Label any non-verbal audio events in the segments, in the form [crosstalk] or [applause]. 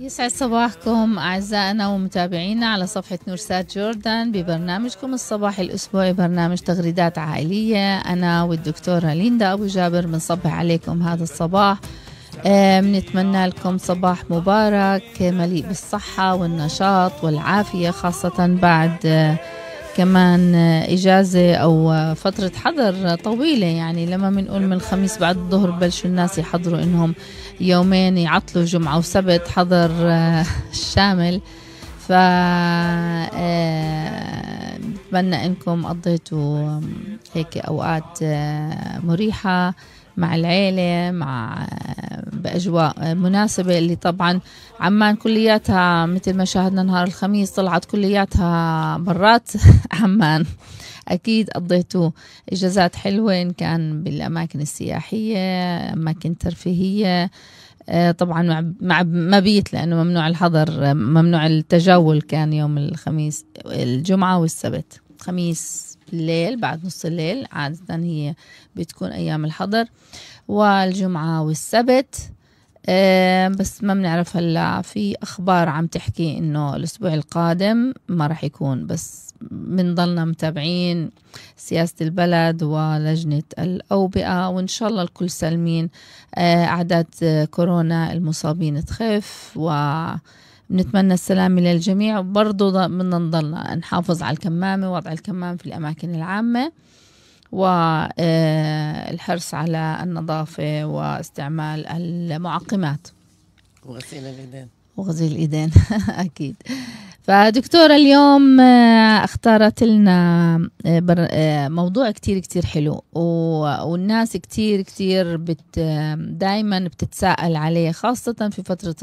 يسعد صباحكم أعزائنا ومتابعينا على صفحة نورسات جوردن ببرنامجكم الصباحي الأسبوعي برنامج تغريدات عائلية أنا والدكتورة ليندا أبو جابر بنصبح عليكم هذا الصباح بنتمنى لكم صباح مبارك مليء بالصحة والنشاط والعافية خاصة بعد كمان إجازة أو فترة حظر طويلة يعني لما بنقول من الخميس بعد الظهر بلشوا الناس يحضروا إنهم يومين يعطلوا جمعة وسبت حظر [laughs] شامل ف آه، بتمنى انكم قضيتوا هيك اوقات آه، مريحه مع العيلة مع بأجواء مناسبة اللي طبعا عمان كلياتها مثل ما شاهدنا نهار الخميس طلعت كلياتها برات [laughs] عمان أكيد قضيتوا إجازات حلوة إن كان بالأماكن السياحية أماكن ترفيهية آه، طبعا مع مبيت لأنه ممنوع الحظر ممنوع التجول كان يوم الخميس الجمعة والسبت خميس الليل بعد نص الليل عادة هي بتكون أيام الحضر والجمعة والسبت أه بس ما بنعرف هلا في اخبار عم تحكي انه الاسبوع القادم ما راح يكون بس بنضلنا متابعين سياسة البلد ولجنة الأوبئة وإن شاء الله الكل سالمين أه أعداد كورونا المصابين تخف و بنتمنى السلامة للجميع وبرضه بدنا نضل نحافظ على الكمامة وضع الكمام في الأماكن العامة والحرص آه، على النظافة واستعمال المعقمات وغسيل الإيدين وغسيل الإيدين [laughs] أكيد فدكتورة اليوم آه، اختارت لنا آه، آه، موضوع كتير كتير حلو والناس كتير كتير بت دايما بتتساءل عليه خاصة في فترة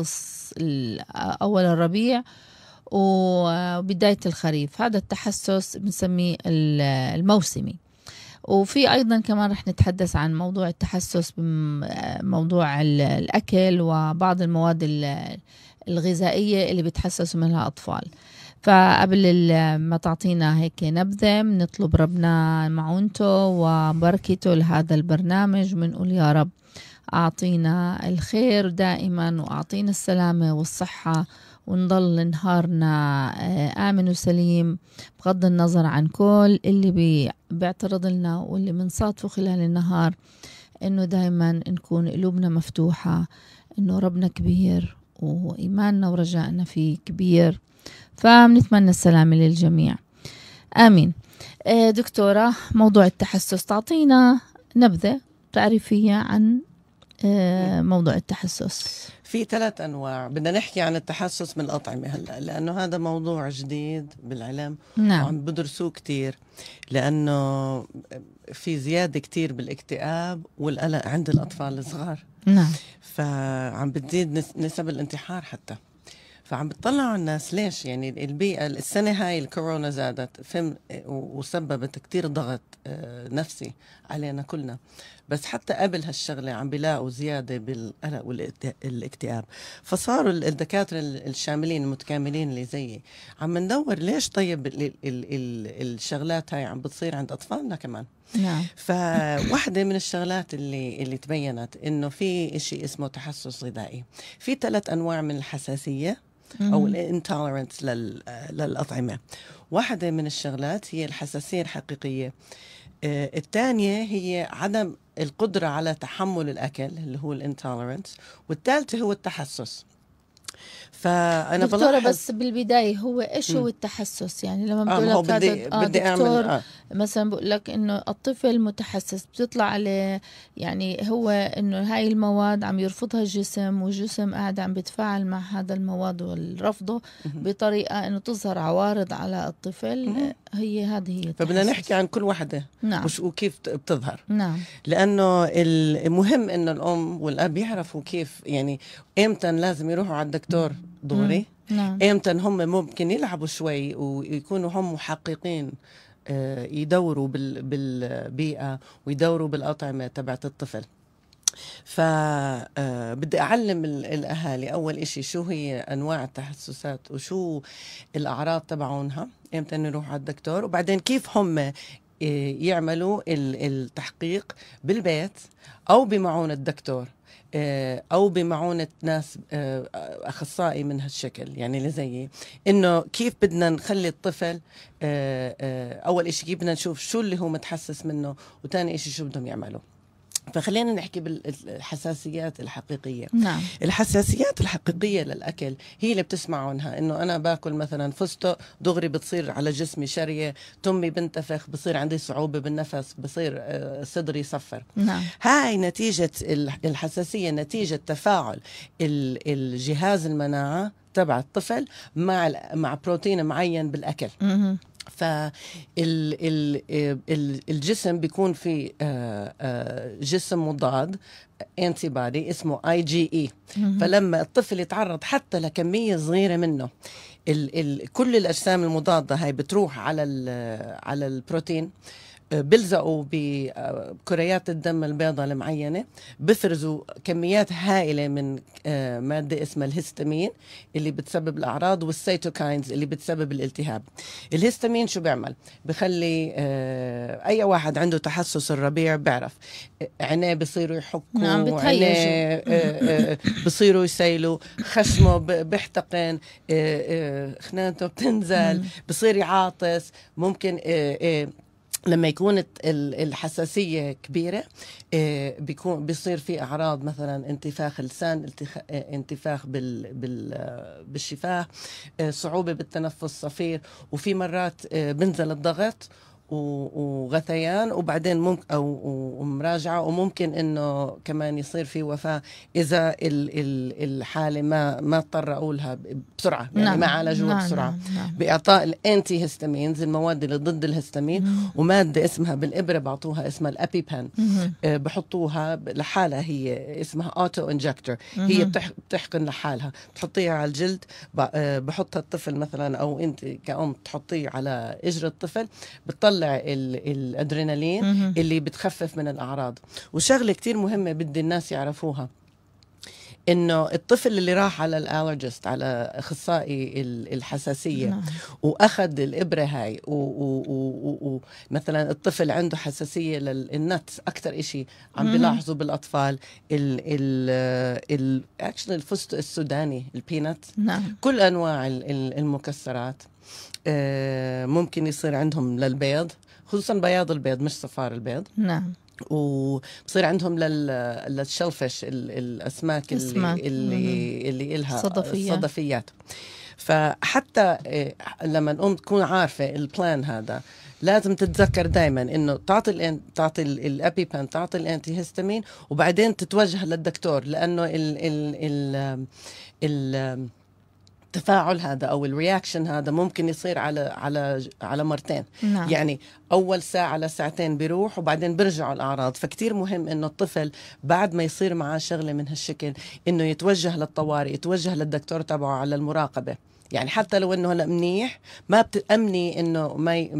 أول الربيع وبداية الخريف هذا التحسس بنسميه الموسمي وفي ايضا كمان رح نتحدث عن موضوع التحسس بموضوع الاكل وبعض المواد الغذائية اللي بتحسسوا منها الأطفال فقبل ما تعطينا هيك نبذة بنطلب ربنا معونته وبركته لهذا البرنامج بنقول يا رب أعطينا الخير دائما وأعطينا السلامة والصحة ونضل نهارنا آه، آمن وسليم بغض النظر عن كل اللي بيعترض لنا واللي بنصادفه خلال النهار إنه دايما نكون قلوبنا مفتوحة إنه ربنا كبير وإيماننا ورجائنا فيه كبير فبنتمنى السلامة للجميع آمين آه، دكتورة موضوع التحسس تعطينا نبذة تعريفية عن آه، موضوع التحسس في ثلاث انواع بدنا نحكي عن التحسس من الاطعمه هلا لانه هذا موضوع جديد بالعلم نعم. وعم بدرسوه كثير لانه في زياده كثير بالاكتئاب والقلق عند الاطفال الصغار نعم فعم بتزيد نسب الانتحار حتى فعم بتطلعوا الناس ليش يعني البيئة السنة هاي الكورونا زادت فهم وسببت كتير ضغط آه، نفسي علينا كلنا بس حتى قبل هالشغله عم بيلاقوا زياده بالقلق والاكتئاب فصاروا الدكاتره الشاملين المتكاملين اللي زيي عم ندور ليش طيب الـ الـ الـ الشغلات هاي عم بتصير عند اطفالنا كمان نعم فواحدة من الشغلات اللي اللي تبينت انه في شيء اسمه تحسس غذائي في ثلاث انواع من الحساسية او الانتوليرنس للاطعمة واحدة من الشغلات هي الحساسية الحقيقية آه، الثانية هي عدم القدرة على تحمل الأكل اللي هو الانتولرنس والثالثة هو التحسس فانا دكتوره بس بالبدايه هو ايش هو التحسس يعني لما آه، بقول لك آه بدي, آه بدي اعمل آه. مثلا بقول لك انه الطفل متحسس بتطلع عليه يعني هو انه هاي المواد عم يرفضها الجسم والجسم قاعد عم بيتفاعل مع هذا المواد والرفضه بطريقه انه تظهر عوارض على الطفل هي هذه هي فبدنا نحكي عن كل وحده نعم. وش وكيف بتظهر نعم لانه المهم انه الام والاب يعرفوا كيف يعني امتى لازم يروحوا على الدكتور دوري نعم. امتى هم ممكن يلعبوا شوي ويكونوا هم محققين آه، يدوروا بالبيئه ويدوروا بالاطعمه تبعت الطفل فبدي آه، أعلم الأهالي أول شيء شو هي أنواع التحسسات وشو الأعراض تبعونها امتى نروح على الدكتور وبعدين كيف هم آه، يعملوا التحقيق بالبيت او بمعونه دكتور آه، او بمعونه ناس آه، اخصائي من هالشكل يعني اللي زيي انه كيف بدنا نخلي الطفل اول شيء بدنا نشوف شو اللي هو متحسس منه وثاني شيء شو بدهم يعملوا فخلينا طيب، نحكي بالحساسيات الحقيقيه نعم. الحساسيات الحقيقيه للاكل هي اللي بتسمع عنها انه انا باكل مثلا فستق دغري بتصير على جسمي شريه تمي بنتفخ بصير عندي صعوبه بالنفس بصير آه، صدري صفر نعم. هاي نتيجه الحساسيه نتيجه تفاعل الجهاز المناعه تبع الطفل مع مع بروتين معين بالاكل فالجسم بيكون في آه، آه، جسم مضاد انتي بادي اسمه اي جي اي فلما الطفل يتعرض حتى لكميه صغيره منه كل الاجسام المضاده هاي بتروح على على البروتين بيلزقوا بكريات الدم البيضاء المعينه بفرزوا كميات هائله من آه، ماده اسمها الهستامين اللي بتسبب الاعراض والسيتوكاينز اللي بتسبب الالتهاب الهستامين شو بيعمل بخلي آه، اي واحد عنده تحسس الربيع بيعرف عينيه بصيروا يحكوا نعم آه، بصيروا يسيلوا خشمه بيحتقن خنانته بتنزل بصير يعاطس ممكن لما يكون الحساسية كبيرة آه، بيكون بيصير في أعراض مثلا انتفاخ اللسان آه، انتفاخ بال بال آه، بالشفاه صعوبة بالتنفس صفير وفي مرات بنزل الضغط وغثيان وبعدين ممكن او ومراجعه وممكن انه كمان يصير في وفاه اذا ال ال الحاله ما ما اضطروا لها بسرعه يعني نعم. ما عالجوها نعم. بسرعه نعم. نعم. باعطاء الانتي هيستامينز المواد اللي ضد الهستامين مم. وماده اسمها بالابره بعطوها اسمها الابي بان آه، بحطوها لحالها هي اسمها اوتو انجكتور هي بتحقن لحالها بتحطيها على الجلد آه، بحطها الطفل مثلا او انت كأم تحطيه على اجر الطفل بتطلع بتطلع الادرينالين اللي بتخفف من الاعراض وشغله كتير مهمه بدي الناس يعرفوها انه الطفل اللي راح على الالرجست على اخصائي الحساسيه نعم. واخذ الابره هاي ومثلا الطفل عنده حساسيه للنتس اكثر شيء عم بيلاحظوا بالاطفال ال ال الفستق السوداني البينات نعم. كل انواع المكسرات آه، ممكن يصير عندهم للبيض خصوصا بياض البيض مش صفار البيض نعم وبصير عندهم للشلفش الاسماك اللي اللي, اللي الها صدفيات. صدفيات فحتى آه، لما الام تكون عارفه البلان هذا لازم تتذكر دائما انه تعطي الان تعطي الابي بان تعطي الانتي هيستامين وبعدين تتوجه للدكتور لانه ال ال ال, ال, ال التفاعل هذا او الرياكشن هذا ممكن يصير على على على مرتين نعم. يعني اول ساعه لساعتين بيروح وبعدين بيرجعوا الاعراض فكتير مهم انه الطفل بعد ما يصير معاه شغله من هالشكل انه يتوجه للطوارئ يتوجه للدكتور تبعه على المراقبه يعني حتى لو انه هلا منيح ما بتامني انه ما ي...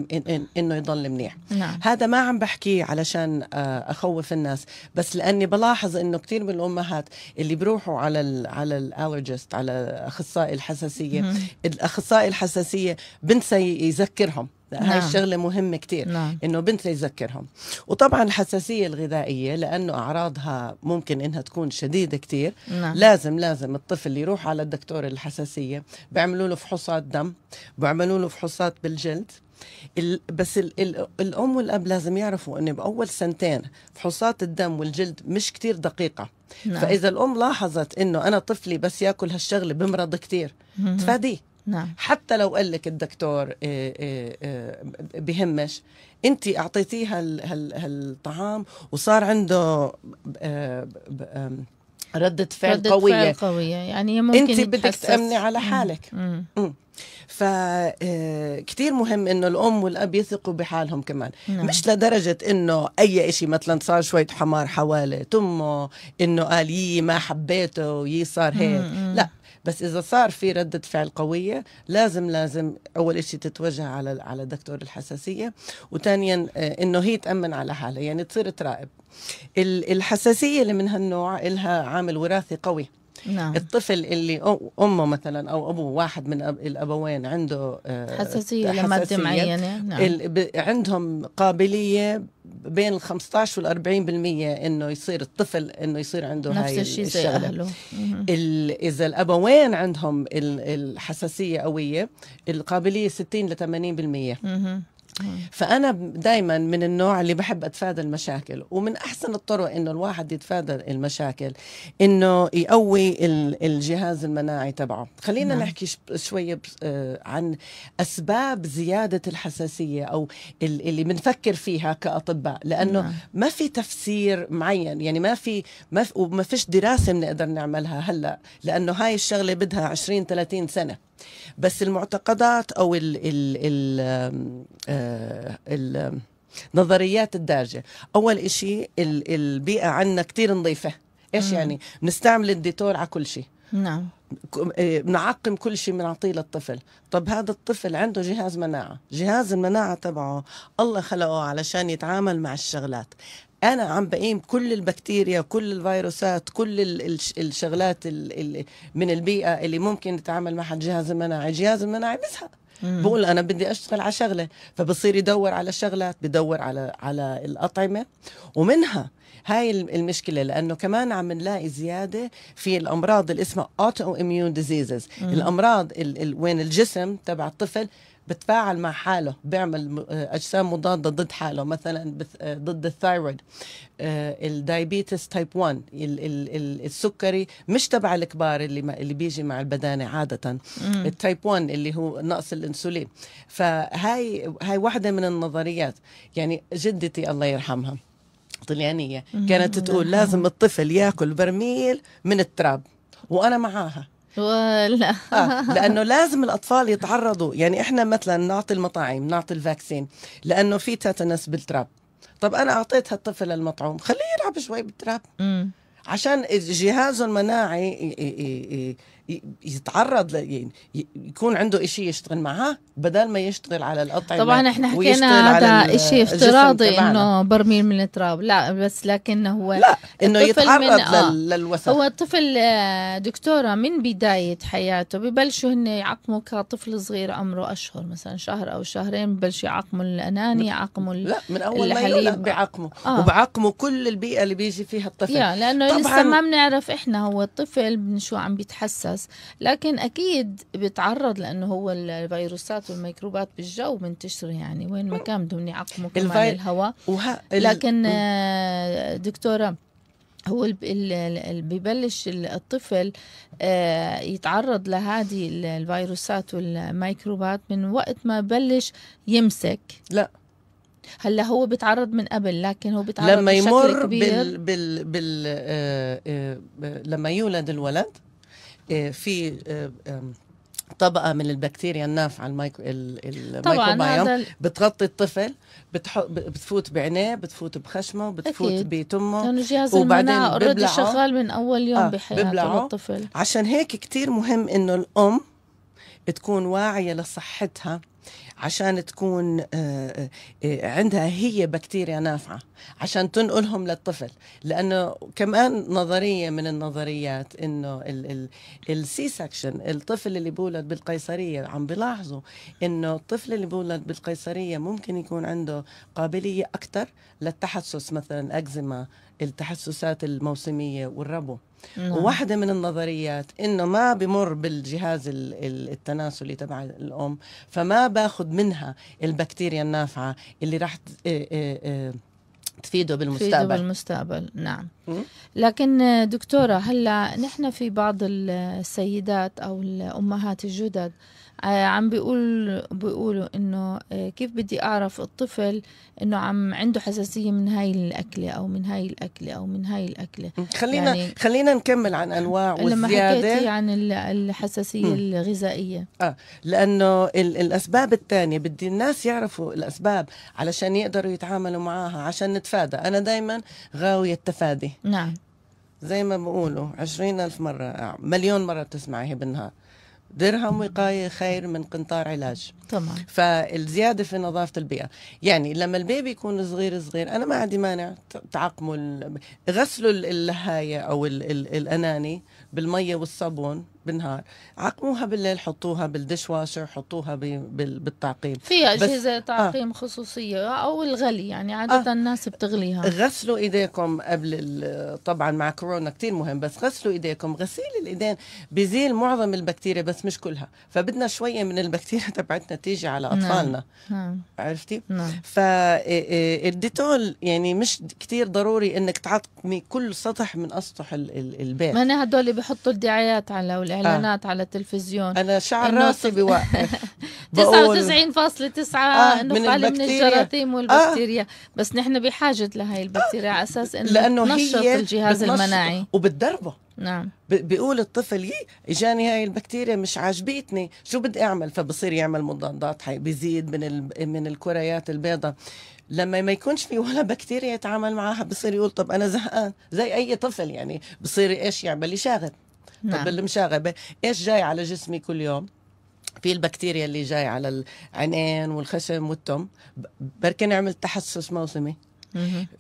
انه يضل منيح نعم. هذا ما عم بحكيه علشان آه، اخوف الناس بس لاني بلاحظ انه كثير من الامهات اللي بروحوا على ال على الالرجست على اخصائي الحساسيه الاخصائي الحساسيه بنسى يذكرهم نعم. هاي الشغله مهمه كثير نعم. انه بنت يذكرهم وطبعا الحساسيه الغذائيه لانه اعراضها ممكن انها تكون شديده كثير نعم. لازم لازم الطفل يروح على الدكتور الحساسيه بيعملوا له فحوصات دم بيعملوا له فحوصات بالجلد ال بس ال ال الام والاب لازم يعرفوا انه باول سنتين فحوصات الدم والجلد مش كتير دقيقه نعم. فاذا الام لاحظت انه انا طفلي بس ياكل هالشغله بمرض كتير تفاديه نعم. حتى لو قال لك الدكتور آه، آه، آه، بهمش انت اعطيتيه هالطعام وصار عنده ردة فعل ردة قوية فعل قوية يعني ممكن انت بدك تأمني على حالك مم. مم. فكتير مهم انه الام والاب يثقوا بحالهم كمان نعم. مش لدرجه انه اي شيء مثلا صار شويه حمار حوالي تمه انه قال يي ما حبيته يي صار هيك لا بس اذا صار في رده فعل قويه لازم لازم اول شيء تتوجه على على دكتور الحساسيه وثانيا آه، انه هي تامن على حالها يعني تصير تراقب الحساسيه اللي من هالنوع لها عامل وراثي قوي نعم. الطفل اللي امه مثلا او ابوه واحد من الابوين عنده آه، حساسيه, لماده معينه نعم. عندهم قابليه بين ال 15 وال 40% انه يصير الطفل انه يصير عنده نفس هاي الشيء زي اهله اذا الابوين عندهم الحساسيه قويه القابليه 60 ل 80% فانا دائما من النوع اللي بحب اتفادى المشاكل ومن احسن الطرق انه الواحد يتفادى المشاكل انه يقوي الجهاز المناعي تبعه خلينا نعم. نحكي شويه آه، عن اسباب زياده الحساسيه او اللي بنفكر فيها كاطباء لانه نعم. ما في تفسير معين يعني ما في ما وما فيش دراسه بنقدر نعملها هلا لانه هاي الشغله بدها 20 30 سنه بس المعتقدات او ال ال ال, آه، ال النظريات الدارجه اول إشي البيئه عندنا كتير نظيفه ايش مم. يعني بنستعمل الديتور على كل شيء نعم آه، بنعقم كل شيء بنعطيه للطفل طب هذا الطفل عنده جهاز مناعة جهاز المناعة تبعه الله خلقه علشان يتعامل مع الشغلات انا عم بقيم كل البكتيريا كل الفيروسات كل الشغلات من البيئه اللي ممكن نتعامل معها الجهاز المناعي الجهاز المناعي بزهق بقول انا بدي اشتغل على شغله فبصير يدور على شغلات بدور على على الاطعمه ومنها هاي المشكله لانه كمان عم نلاقي زياده في الامراض اللي اسمها اوتو اميون ديزيزز الامراض ال ال وين الجسم تبع الطفل بتفاعل مع حاله بيعمل آه، اجسام مضاده ضد حاله مثلا آه، ضد الثايرويد آه، الدايبيتس تايب 1 السكري مش تبع الكبار اللي اللي بيجي مع البدانه عاده التايب 1 اللي هو نقص الانسولين فهاي هاي واحده من النظريات يعني جدتي الله يرحمها طليانيه كانت تقول لازم الطفل ياكل برميل من التراب وانا معاها ولا آه لانه لازم الاطفال يتعرضوا يعني احنا مثلا نعطي المطاعم نعطي الفاكسين لانه في تتنس بالتراب طب انا اعطيت هالطفل المطعوم خليه يلعب شوي بالتراب عشان جهازه المناعي يتعرض يعني يكون عنده شيء يشتغل معاه بدل ما يشتغل على الأطعمة طبعا احنا حكينا هذا شيء افتراضي إنه برميل من التراب لا بس لكن هو لا إنه يتعرض آه. للوسخ هو الطفل آه، دكتورة من بداية حياته ببلشوا هن يعقموا كطفل صغير عمره أشهر مثلا شهر أو شهرين ببلشوا يعقموا الأناني يعقموا لا من أول ما يولد آه. وبعقموا كل البيئة اللي بيجي فيها الطفل يا لأنه لسه ما بنعرف إحنا هو الطفل من شو عم بيتحسس النفس لكن أكيد بيتعرض لأنه هو الفيروسات والميكروبات بالجو منتشرة يعني وين ما كان بدهم يعقموا كمان الهواء وه... لكن آه، دكتورة هو ببلش الطفل آه، يتعرض لهذه الفيروسات والميكروبات من وقت ما بلش يمسك لا هلا هو بيتعرض من قبل لكن هو بيتعرض لما يمر بشكل كبير بال بال بال آه آه لما يولد الولد آه، في آه، طبقه من البكتيريا النافعه المايكرو الميكروبيوم بتغطي الطفل بتفوت بعينيه بتفوت بخشمه بتفوت بتمه لانه جهاز وبعدين اوريدي شغال من اول يوم آه بحياه الطفل عشان هيك كتير مهم انه الام تكون واعيه لصحتها عشان تكون آه، آه، آه، عندها هي بكتيريا نافعه عشان تنقلهم للطفل لانه كمان نظريه من النظريات انه السي سكشن الطفل اللي بولد بالقيصريه عم بلاحظوا انه الطفل اللي بولد بالقيصريه ممكن يكون عنده قابليه اكثر للتحسس مثلا اكزيما التحسسات الموسميه والربو نعم. وواحدة من النظريات إنه ما بمر بالجهاز التناسلي تبع الأم فما باخد منها البكتيريا النافعة اللي راح إيه، إيه، إيه، تفيده بالمستقبل تفيده بالمستقبل نعم لكن دكتورة هلا نحن في بعض السيدات أو الأمهات الجدد آه، عم بيقول بيقولوا انه آه، كيف بدي اعرف الطفل انه عم عنده حساسيه من هاي الاكله او من هاي الاكله او من هاي الاكله خلينا يعني خلينا نكمل عن انواع والزياده لما حكيتي عن الحساسيه م. الغذائيه اه لانه الاسباب الثانيه بدي الناس يعرفوا الاسباب علشان يقدروا يتعاملوا معاها عشان نتفادى انا دائما غاويه التفادي نعم زي ما بقولوا عشرين ألف مرة مليون مرة بتسمعيها بالنهار درهم وقاية خير من قنطار علاج طبعا فالزيادة في نظافة البيئة يعني لما البيبي يكون صغير صغير أنا ما عندي مانع تعقموا غسلوا الهاية أو الأناني بالمية والصابون بالنهار عقموها بالليل حطوها بالدش واشر حطوها بالتعقيم في اجهزه آه. تعقيم آه. خصوصيه او الغلي يعني عاده آه. الناس بتغليها غسلوا ايديكم قبل طبعا مع كورونا كثير مهم بس غسلوا ايديكم غسيل الايدين بزيل معظم البكتيريا بس مش كلها فبدنا شويه من البكتيريا [laughs] تبعتنا تيجي على نعم، اطفالنا نعم. نعم. عرفتي نعم. فالديتول آه، آه، يعني مش كثير ضروري انك تعقمي كل سطح من اسطح البيت ما هدول بحطوا الدعايات على الاولاد الاعلانات آه. على التلفزيون انا شعر راسي بوقف 99.9 [laughs] آه انه من الجراثيم آه. والبكتيريا آه. بس نحن بحاجه لهي البكتيريا آه. على اساس انه لانه هي الجهاز المناعي وبتدربه نعم بيقول الطفل يي اجاني هاي البكتيريا مش عاجبتني شو بدي اعمل فبصير يعمل مضادات حي بيزيد من ال... من الكريات البيضاء لما ما يكونش في ولا بكتيريا يتعامل معها بصير يقول طب انا زهقان زي اي طفل يعني بصير ايش يعمل يشاغب نعم. طب المشاغبه ايش جاي على جسمي كل يوم في البكتيريا اللي جاي على العينين والخشم والتم بركن نعمل تحسس موسمي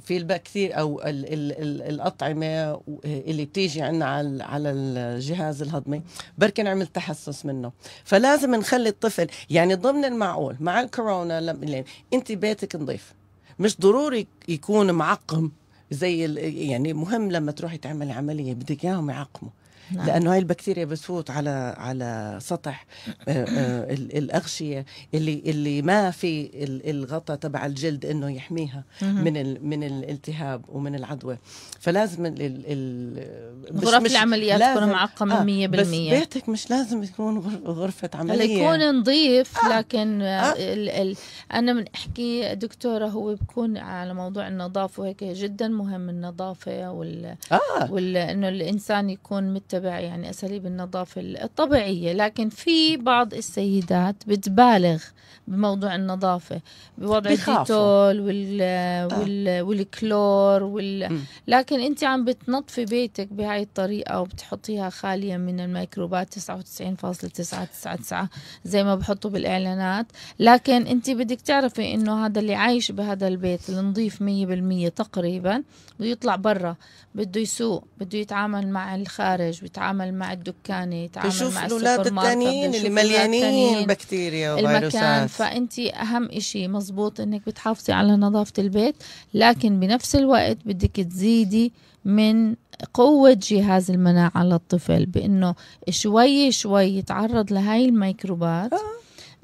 في البكتير او ال ال الـ الاطعمه اللي بتيجي عندنا على على الجهاز الهضمي بركي نعمل تحسس منه فلازم نخلي الطفل يعني ضمن المعقول مع الكورونا لم انت بيتك نظيف مش ضروري يكون معقم زي يعني مهم لما تروحي تعملي عمليه بدك اياهم يعقموا نعم. لانه هاي البكتيريا بتفوت على على سطح آه، آه، الاغشيه اللي اللي ما في الغطاء تبع الجلد انه يحميها من من الالتهاب ومن العدوى فلازم ال ال غرف العمليات تكون معقمه 100% آه، بس بيتك مش لازم يكون غرفه عمليه يكون نظيف لكن آه. ال ال انا بنحكي دكتوره هو بكون على موضوع النظافه وهيك جدا مهم النظافه وال, آه. وال انه الانسان يكون مت تتبع يعني أساليب النظافة الطبيعية لكن في بعض السيدات بتبالغ بموضوع النظافة بوضع الديتول وال... آه. وال... والكلور وال... لكن أنت عم بتنظفي بيتك بهاي الطريقة وبتحطيها خالية من الميكروبات 99.999 زي ما بحطوا بالإعلانات لكن أنت بدك تعرفي إنه هذا اللي عايش بهذا البيت النظيف 100% تقريبا بده يطلع برا بده يسوق بده يتعامل مع الخارج بيتعامل مع الدكانه يتعامل بشوف مع الاولاد التانيين اللي مليانين بكتيريا وفيروسات فانت اهم شيء مزبوط انك بتحافظي على نظافه البيت لكن بنفس الوقت بدك تزيدي من قوة جهاز المناعة للطفل بأنه شوي شوي يتعرض لهاي الميكروبات آه.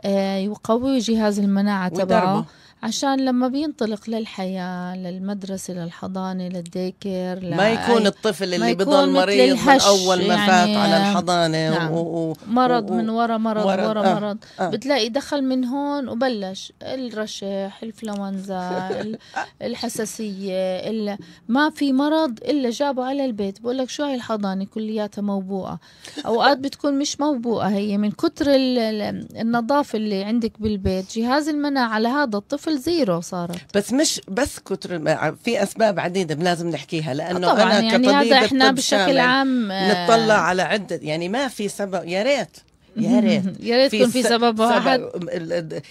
آه يقوي جهاز المناعة تبعه عشان لما بينطلق للحياة للمدرسة للحضانة للديكر ما يكون الطفل اللي بضل مريض من أول ما فات يعني على الحضانة نعم. و... و... مرض و... من ورا مرض ورا, ورا آه. مرض آه. بتلاقي دخل من هون وبلش الرشح الإنفلونزا [laughs] الحساسية ال... ما في مرض إلا جابه على البيت بقول لك شو هاي الحضانة كلياتها موبوءة أوقات بتكون مش موبوءة هي من كتر النظافة اللي عندك بالبيت جهاز المناعة لهذا الطفل صفر زيرو صارت بس مش بس كتر في اسباب عديده لازم نحكيها لانه طبعا انا يعني هذا احنا بشكل عام نطلع آه. على عده يعني ما في سبب يا ريت يا ريت يا ريت يكون في سبب واحد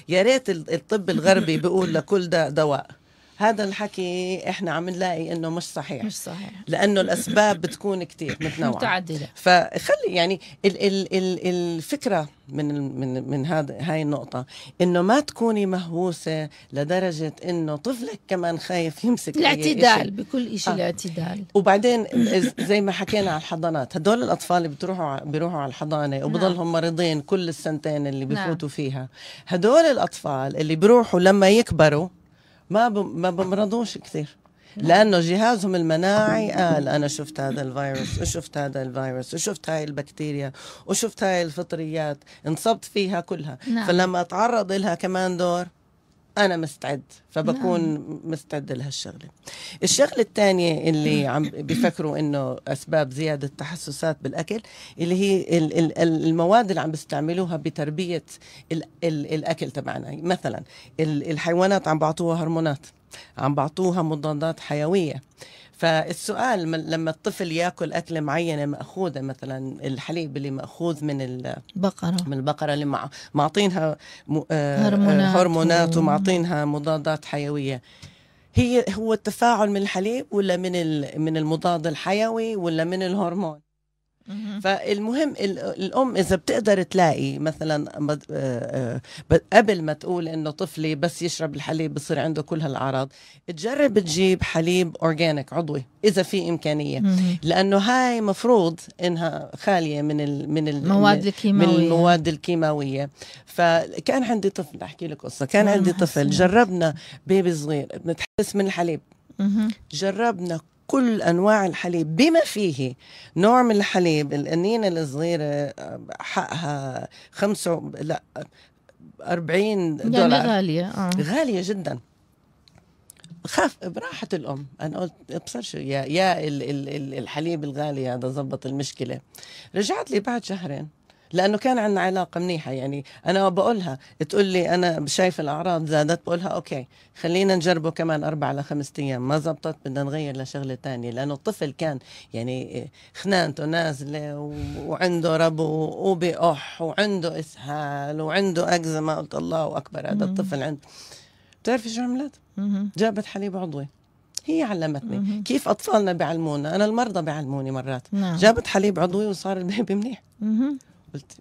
يا ريت الطب الغربي بيقول لكل ده دواء هذا الحكي احنا عم نلاقي انه مش صحيح مش صحيح لانه الاسباب بتكون كثير متنوعه متعدده فخلي يعني ال ال ال الفكره من من من هذا هاي النقطة إنه ما تكوني مهووسة لدرجة إنه طفلك كمان خايف يمسك الاعتدال إشي. بكل شيء آه. الاعتدال وبعدين زي ما حكينا على الحضانات هدول الأطفال اللي بتروحوا بيروحوا على الحضانة نعم. وبضلهم مريضين كل السنتين اللي نعم. بفوتوا فيها هدول الأطفال اللي بيروحوا لما يكبروا ما ما بمرضوش كثير لانه جهازهم المناعي قال انا شفت هذا الفيروس وشفت هذا الفيروس وشفت هاي البكتيريا وشفت هاي الفطريات انصبت فيها كلها نعم. فلما اتعرض لها كمان دور انا مستعد فبكون نعم. مستعد لهالشغله الشغله الثانيه اللي نعم. عم بيفكروا انه اسباب زياده تحسسات بالاكل اللي هي المواد اللي عم بيستعملوها بتربيه الاكل تبعنا مثلا الحيوانات عم بعطوها هرمونات عم بعطوها مضادات حيويه فالسؤال لما الطفل ياكل اكله معينه ماخوذه مثلا الحليب اللي ماخوذ من البقره من البقره اللي معطينها آه، هرمونات, آه، هرمونات ومعطينها مضادات حيويه هي هو التفاعل من الحليب ولا من من المضاد الحيوي ولا من الهرمون فالمهم الام اذا بتقدر تلاقي مثلا آه، آه، قبل ما تقول انه طفلي بس يشرب الحليب بصير عنده كل هالاعراض تجرب تجيب حليب اورجانيك عضوي اذا في امكانيه لانه هاي مفروض انها خاليه من الـ من المواد الكيماويه من المواد الكيماويه فكان عندي طفل احكي لك قصه كان عندي طفل جربنا بيبي صغير بنتحس من الحليب جربنا كل انواع الحليب بما فيه نوع من الحليب القنينه الصغيره آه، حقها خمسة لا 40 يعني دولار يعني غاليه آه. غاليه جدا خاف براحة الأم أنا قلت شو يا يا الحليب الغالي هذا ظبط المشكلة رجعت لي بعد شهرين لانه كان عندنا علاقه منيحه يعني انا بقولها تقول لي انا شايف الاعراض زادت بقولها اوكي خلينا نجربه كمان اربع لخمس ايام ما زبطت بدنا نغير لشغله تانية لانه الطفل كان يعني خنانته نازله وعنده ربو وبقح وعنده اسهال وعنده اكزيما قلت الله اكبر هذا الطفل عنده بتعرفي شو عملت؟ جابت حليب عضوي هي علمتني مم. كيف اطفالنا بيعلمونا انا المرضى بيعلموني مرات نعم. جابت حليب عضوي وصار البيبي منيح مم. قلت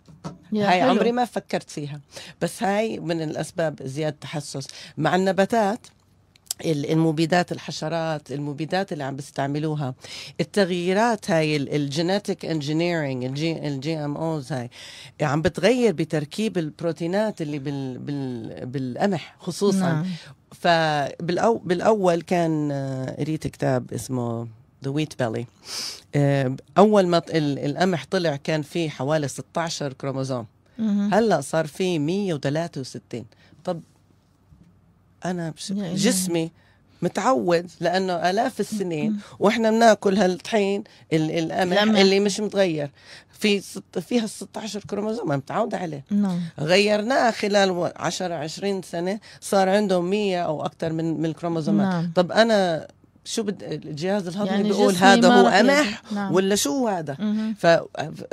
هاي حلو. عمري ما فكرت فيها بس هاي من الأسباب زيادة التحسس مع النباتات المبيدات الحشرات المبيدات اللي عم بيستعملوها التغييرات هاي الجينيتك انجينيرينج الجي الجي ام اوز هاي عم بتغير بتركيب البروتينات اللي بال بال بالقمح خصوصا نعم. فبالاول كان آه، قريت كتاب اسمه ذا ويت بيلي اول ما القمح طلع كان في حوالي 16 كروموزوم هلا صار في 163 طب انا جسمي متعود لانه الاف السنين واحنا بناكل هالطحين القمح اللي مش متغير في ست فيها 16 كروموزوم متعود عليه نعم. غيرناها خلال 10 20 سنه صار عندهم 100 او اكثر من من الكروموزومات نعم. طب انا شو بد... الجهاز الهضمي يعني بيقول هذا هو قمح نعم. ولا شو هذا ف...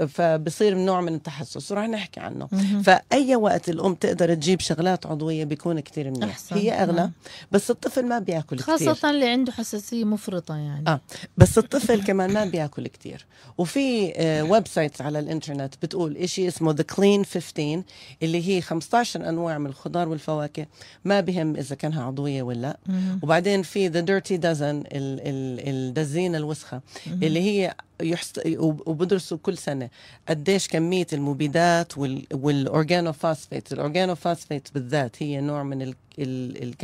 فبصير نوع من التحسس ورح نحكي عنه مم. فاي وقت الام تقدر تجيب شغلات عضويه بيكون كثير منيح أحسن. هي اغلى نعم. بس الطفل ما بياكل خاصة خاصه اللي عنده حساسيه مفرطه يعني اه بس الطفل كمان ما بياكل كثير وفي آه ويب سايتس على الانترنت بتقول شيء اسمه ذا كلين 15 اللي هي 15 انواع من الخضار والفواكه ما بهم اذا كانها عضويه ولا وبعدين في ذا ديرتي دازن الدزينه الوسخه اللي هي وبدرسوا كل سنه قديش كميه المبيدات وال... والاورجانوفوسفيت الاورجانوفوسفيت بالذات هي نوع من ال... اللي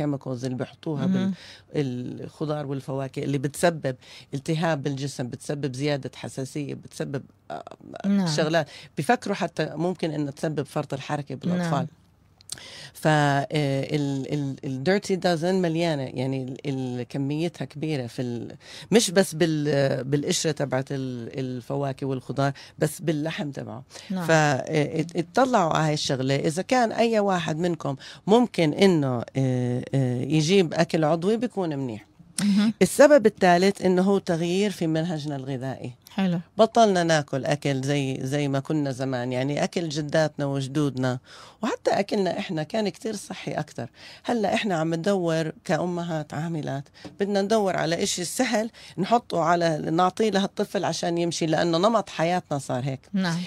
بيحطوها بالخضار والفواكه اللي بتسبب التهاب بالجسم بتسبب زياده حساسيه بتسبب آه، آه، نعم. شغلات بفكروا حتى ممكن أن تسبب فرط الحركه بالاطفال نعم. ف آه، الديرتي دازن مليانه يعني كميتها كبيره في مش بس بال... بالقشره تبعت الفواكه والخضار بس باللحم تبعه نعم. فاطلعوا آه، على هاي الشغله اذا كان اي واحد منكم ممكن انه آه، يجيب اكل عضوي بيكون منيح السبب الثالث انه هو تغيير في منهجنا الغذائي حلو بطلنا ناكل اكل زي زي ما كنا زمان يعني اكل جداتنا وجدودنا وحتى اكلنا احنا كان كتير صحي اكثر هلا احنا عم ندور كامهات عاملات بدنا ندور على إشي سهل نحطه على نعطيه لهالطفل عشان يمشي لانه نمط حياتنا صار هيك نعم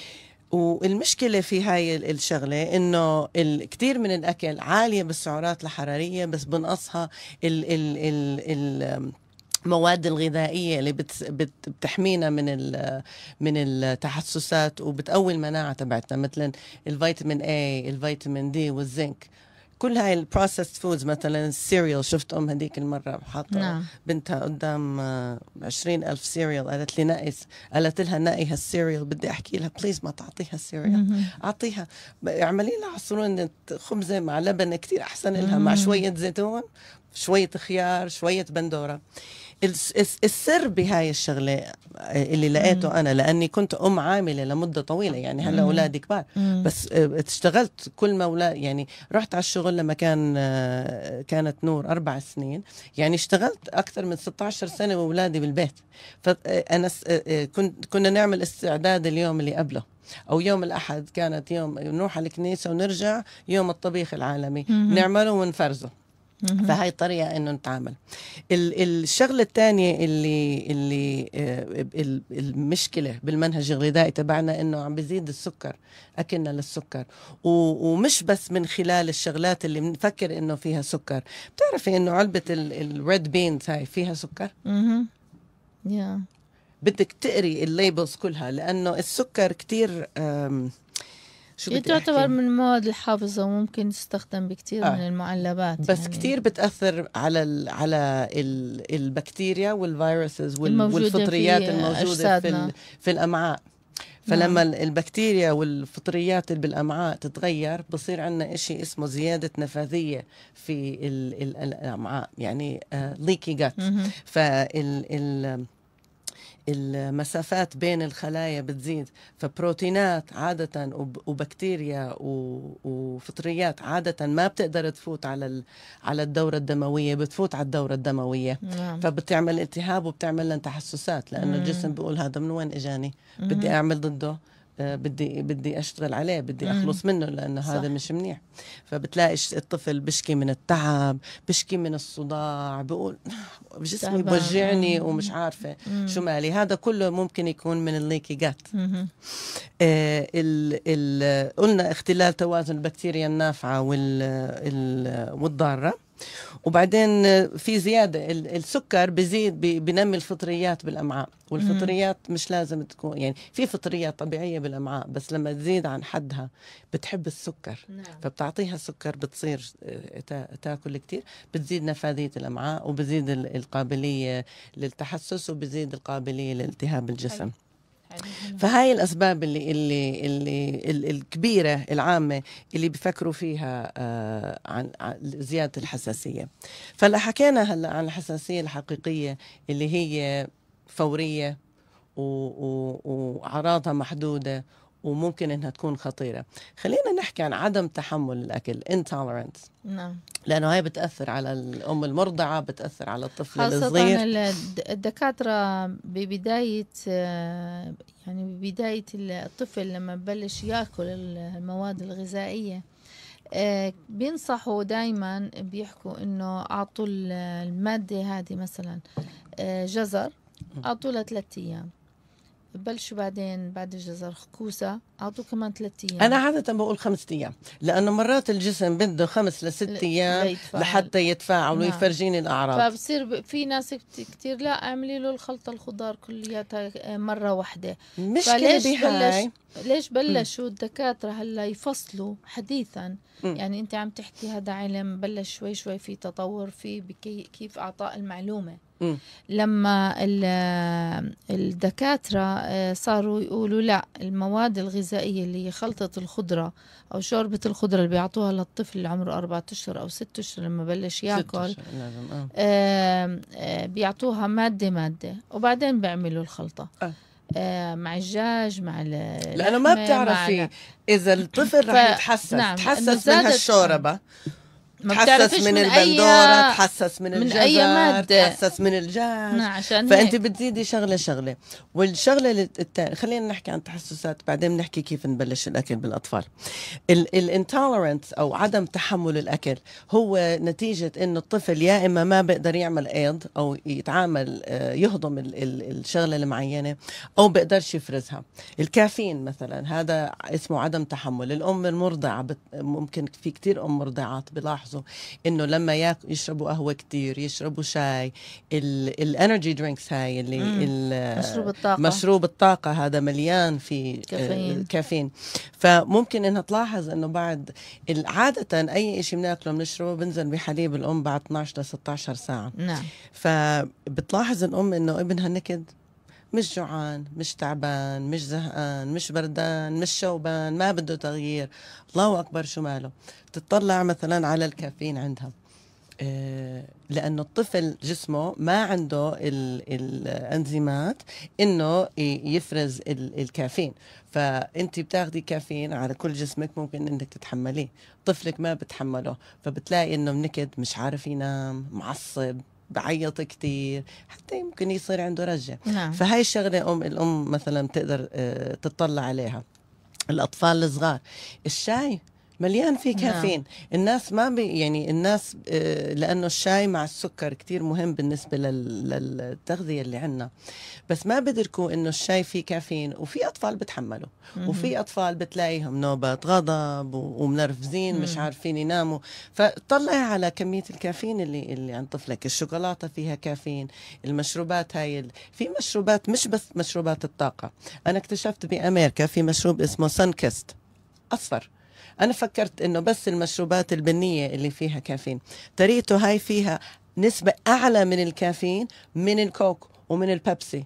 والمشكلة في هاي الشغلة انه كثير من الاكل عالية بالسعرات الحرارية بس بنقصها ال ال ال, ال المواد الغذائيه اللي بت بت بتحمينا من ال من التحسسات وبتقوي المناعه تبعتنا مثلا الفيتامين اي الفيتامين دي والزنك كل هاي البروسيس فودز مثلا السيريال شفت ام هذيك المره حاطه نعم. بنتها قدام آه، عشرين ألف سيريال قالت لي نقي قالت لها نقي هالسيريال بدي احكي لها بليز ما تعطيها السيريال اعطيها اعملي لها عصرون خبزه مع لبن كثير احسن لها مع شويه زيتون شويه خيار شويه بندوره السر بهاي الشغله آه، اللي لقيته مم. انا لاني كنت ام عامله لمده طويله يعني هلا اولادي كبار مم. بس آه، اشتغلت كل ما اولاد يعني رحت على الشغل لما كان آه، كانت نور اربع سنين يعني اشتغلت اكثر من 16 سنه واولادي بالبيت فانا كنت كنا نعمل استعداد اليوم اللي قبله او يوم الاحد كانت يوم نروح على الكنيسه ونرجع يوم الطبيخ العالمي مم. نعمله ونفرزه فهي طريقه انه نتعامل الشغله الثانيه اللي اللي آه، المشكله بالمنهج الغذائي تبعنا انه عم بزيد السكر اكلنا للسكر ومش بس من خلال الشغلات اللي بنفكر انه فيها سكر بتعرفي انه علبه الريد بينز هاي فيها سكر اها بدك تقري الليبلز كلها لانه السكر كتير شو يعني بدي تعتبر من المواد الحافظه وممكن تستخدم بكثير آه. من المعلبات بس يعني. كثير بتاثر على الـ على الـ البكتيريا والفيروسز وال والفطريات في الموجوده في, في الامعاء فلما نعم. البكتيريا والفطريات اللي بالامعاء تتغير بصير عندنا شيء اسمه زياده نفاذيه في الامعاء يعني ليكي آه، جت فال المسافات بين الخلايا بتزيد فبروتينات عادة وبكتيريا وفطريات عادة ما بتقدر تفوت على على الدورة الدموية بتفوت على الدورة الدموية نعم. فبتعمل التهاب وبتعمل لنا تحسسات لأنه الجسم بيقول هذا من وين إجاني بدي أعمل ضده آه، بدي بدي اشتغل عليه بدي اخلص منه لانه صح. هذا مش منيح فبتلاقي الطفل بشكي من التعب بشكي من الصداع بقول [sighs] جسمي بوجعني ومش عارفه مم. شو مالي هذا كله ممكن يكون من الليكي جات آه قلنا اختلال توازن البكتيريا النافعه وال والضاره وبعدين في زياده السكر بزيد بنمي الفطريات بالامعاء والفطريات مش لازم تكون يعني في فطريات طبيعيه بالامعاء بس لما تزيد عن حدها بتحب السكر نعم. فبتعطيها سكر بتصير آه، تاكل كثير بتزيد نفاذيه الامعاء وبزيد القابليه للتحسس وبزيد القابليه لالتهاب الجسم فهاي الاسباب اللي اللي اللي الكبيره العامه اللي بفكروا فيها آه، عن زياده الحساسيه فلا حكينا هلا عن الحساسيه الحقيقيه اللي هي فوريه واعراضها محدوده وممكن انها تكون خطيره خلينا نحكي عن عدم تحمل الاكل intolerance نعم لانه هاي بتاثر على الام المرضعه بتاثر على الطفل خاصة الصغير خاصه الدكاتره ببدايه آه، يعني ببدايه الطفل لما ببلش ياكل المواد الغذائيه آه، بينصحوا دائما بيحكوا انه اعطوا الماده هذه مثلا آه، جزر اعطوا لها ثلاث ايام بلشوا بعدين بعد الجزر كوسه اعطوه كمان ثلاث ايام انا عاده بقول خمسة ايام لانه مرات الجسم بده خمس لست ايام لحتى يتفاعل نعم. ويفرجيني الاعراض فبصير في ناس كثير لا اعملي له الخلطه الخضار كلياتها آه، مره واحده مشكله بلش ليش بلشوا الدكاتره هلا يفصلوا حديثا يعني انت عم تحكي هذا علم بلش شوي شوي في تطور في كيف اعطاء المعلومه لما الدكاترة آه، صاروا يقولوا لا المواد الغذائية اللي هي خلطة الخضرة أو شوربة الخضرة اللي بيعطوها للطفل اللي عمره أربعة أشهر أو ست أشهر لما بلش يأكل آه. آه بيعطوها مادة مادة وبعدين بيعملوا الخلطة آه. آه، مع الدجاج مع لأنه ما بتعرفي إذا الطفل رح يتحسس نعم تحسس من هالشوربة ما تحسس من, من البندوره أي... تحسس من, من الجزر أي مادة. تحسس من الجاز نعم، عشان فانت هيك. بتزيدي شغله شغله والشغله الثانيه خلينا نحكي عن التحسسات بعدين نحكي كيف نبلش الاكل بالاطفال الانتولرنس او عدم تحمل الاكل هو نتيجه انه الطفل يا اما ما بيقدر يعمل ايض او يتعامل آه، يهضم الشغله المعينه او بيقدرش يفرزها الكافيين مثلا هذا اسمه عدم تحمل الام المرضعه ممكن في كثير ام مرضعات بلاحظ لاحظوا انه لما ياك يشربوا قهوه كتير يشربوا شاي الانرجي درينكس هاي اللي مشروب الطاقه مشروب الطاقه هذا مليان في آه، كافيين كافيين فممكن انها تلاحظ انه بعد عاده اي شيء بناكله بنشربه بنزل بحليب الام بعد 12 ل 16 ساعه نعم فبتلاحظ الام انه ابنها نكد مش جوعان مش تعبان مش زهقان مش بردان مش شوبان ما بده تغيير الله أكبر شو ماله تطلع مثلا على الكافيين عندها آه، لانه الطفل جسمه ما عنده الانزيمات انه يفرز الكافيين فانت بتاخدي كافيين على كل جسمك ممكن انك تتحمليه طفلك ما بتحمله فبتلاقي انه منكد مش عارف ينام معصب بعيط كثير حتى يمكن يصير عنده رجة نعم. فهي الشغلة أم الأم مثلا تقدر آه، تطلع عليها الأطفال الصغار الشاي مليان فيه نعم. كافيين نعم. الناس ما بي يعني الناس آه، لانه الشاي مع السكر كتير مهم بالنسبه للتغذيه اللي عندنا بس ما بدركوا انه الشاي فيه كافيين وفي اطفال بتحملوا وفي اطفال بتلاقيهم نوبات غضب ومنرفزين مش عارفين يناموا فطلعي على كميه الكافيين اللي اللي عند طفلك الشوكولاته فيها كافيين المشروبات هاي ال... في مشروبات مش بس مشروبات الطاقه انا اكتشفت بامريكا في مشروب اسمه سانكست اصفر انا فكرت انه بس المشروبات البنيه اللي فيها كافيين طريقته هاي فيها نسبه اعلى من الكافيين من الكوك ومن البيبسي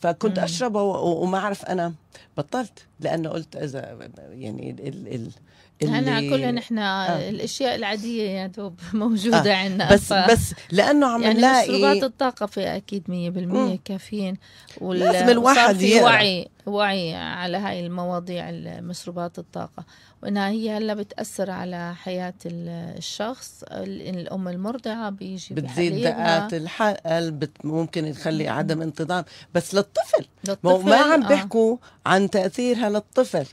فكنت مم. اشربه وما اعرف انا بطلت لانه قلت اذا يعني ال ال هلا كلنا نحن آه. الاشياء العاديه يا دوب [laughs] آه. موجوده آه. عندنا بس بس لانه عم يعني نلاقي يعني مشروبات الطاقه فيها اكيد 100% كافيين وال... لازم الواحد في وعي وعي على هاي المواضيع المشروبات الطاقة وإنها هي هلا بتأثر على حياة الشخص الأم المرضعة بيجي بتزيد دقات الحقل ممكن تخلي عدم انتظام بس للطفل, للطفل ما آه. عم آه. بيحكوا عن تأثيرها للطفل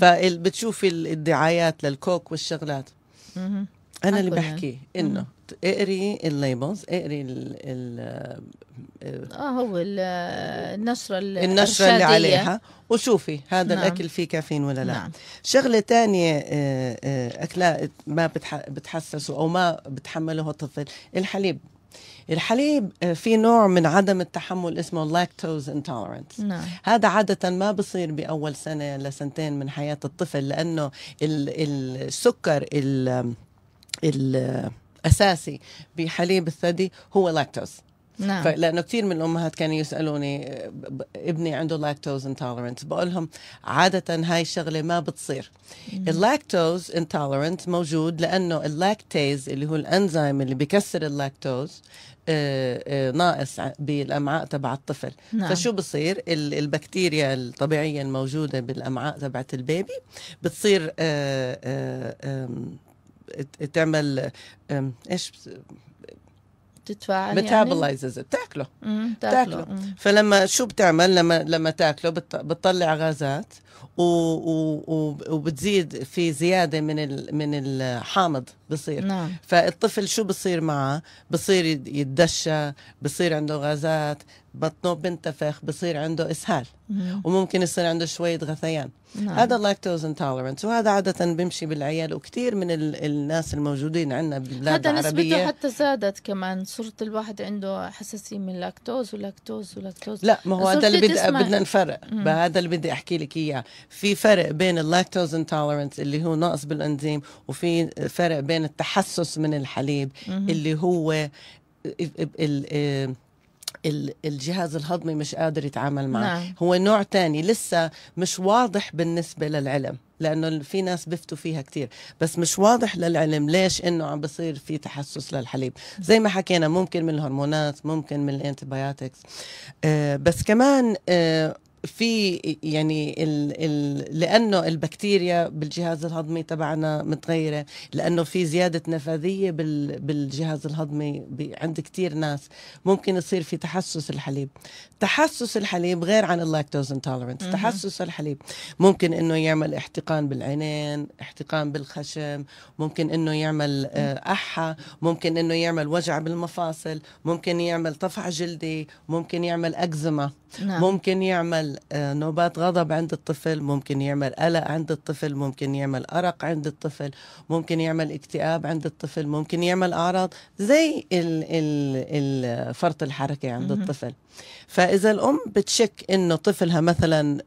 فبتشوفي الدعايات للكوك والشغلات مم. أنا اللي بحكيه إنه اقري الليبلز اقري ال ال اه هو النشره النشره اللي عليها وشوفي هذا نعم. الاكل فيه كافيين ولا لا نعم. شغله تانية آه، آه، اكلات ما بتحسسه او ما بتحمله الطفل الحليب الحليب آه، في نوع من عدم التحمل اسمه لاكتوز انتولرنس نعم. هذا عادة ما بصير بأول سنة لسنتين من حياة الطفل لأنه السكر ال اساسي بحليب الثدي هو لاكتوز نعم. لانه كثير من الامهات كانوا يسالوني ابني عنده لاكتوز انتولرنت بقول لهم عاده هاي الشغله ما بتصير اللاكتوز انتولرنت موجود لانه اللاكتيز اللي هو الانزيم اللي بكسر اللاكتوز آه، آه، ناقص بالامعاء تبع الطفل نعم. فشو بصير البكتيريا الطبيعيه الموجوده بالامعاء تبعت البيبي بتصير آه، تعمل ايش تتفاعل ميتابلايزز يعني؟ بتاكله بتاكله فلما شو بتعمل لما لما تاكله بتطلع غازات و... و... وبتزيد في زياده من ال... من الحامض بصير نعم. فالطفل شو بصير معه بصير يتدشى بصير عنده غازات بطنه بنتفخ بصير عنده اسهال وممكن يصير عنده شويه غثيان نعم. هذا اللاكتوز انتولرنس وهذا عاده بيمشي بالعيال وكثير من ال- الناس الموجودين عندنا بالبلاد العربيه هذا نسبته حتى زادت كمان صرت الواحد عنده حساسيه من اللاكتوز ولاكتوز ولاكتوز لا ما هو هذا اللي بدي بدنا نفرق هذا اللي بدي احكي لك اياه في فرق بين اللاكتوز انتولرنس اللي هو نقص بالانزيم وفي فرق بين التحسس من الحليب مم. اللي هو ال- ال- الجهاز الهضمي مش قادر يتعامل معه نعم. هو نوع تاني لسه مش واضح بالنسبة للعلم لانه في ناس بفتوا فيها كثير بس مش واضح للعلم ليش انه عم بصير في تحسس للحليب زي ما حكينا ممكن من الهرمونات ممكن من الانتبياتكس آه بس كمان آه في يعني ال ال لانه البكتيريا بالجهاز الهضمي تبعنا متغيره لانه في زياده نفاذيه بال بالجهاز الهضمي عند كثير ناس ممكن يصير في تحسس الحليب تحسس الحليب غير عن اللاكتوز انتولرنت تحسس الحليب ممكن انه يعمل احتقان بالعينين احتقان بالخشم ممكن انه يعمل آه، احة ممكن انه يعمل وجع بالمفاصل ممكن يعمل طفح جلدي ممكن يعمل اكزيما نعم. ممكن يعمل نوبات غضب عند الطفل ممكن يعمل قلق عند الطفل ممكن يعمل أرق عند الطفل ممكن يعمل اكتئاب عند الطفل ممكن يعمل أعراض زي فرط الحركة عند الطفل فإذا الأم بتشك إنه طفلها مثلا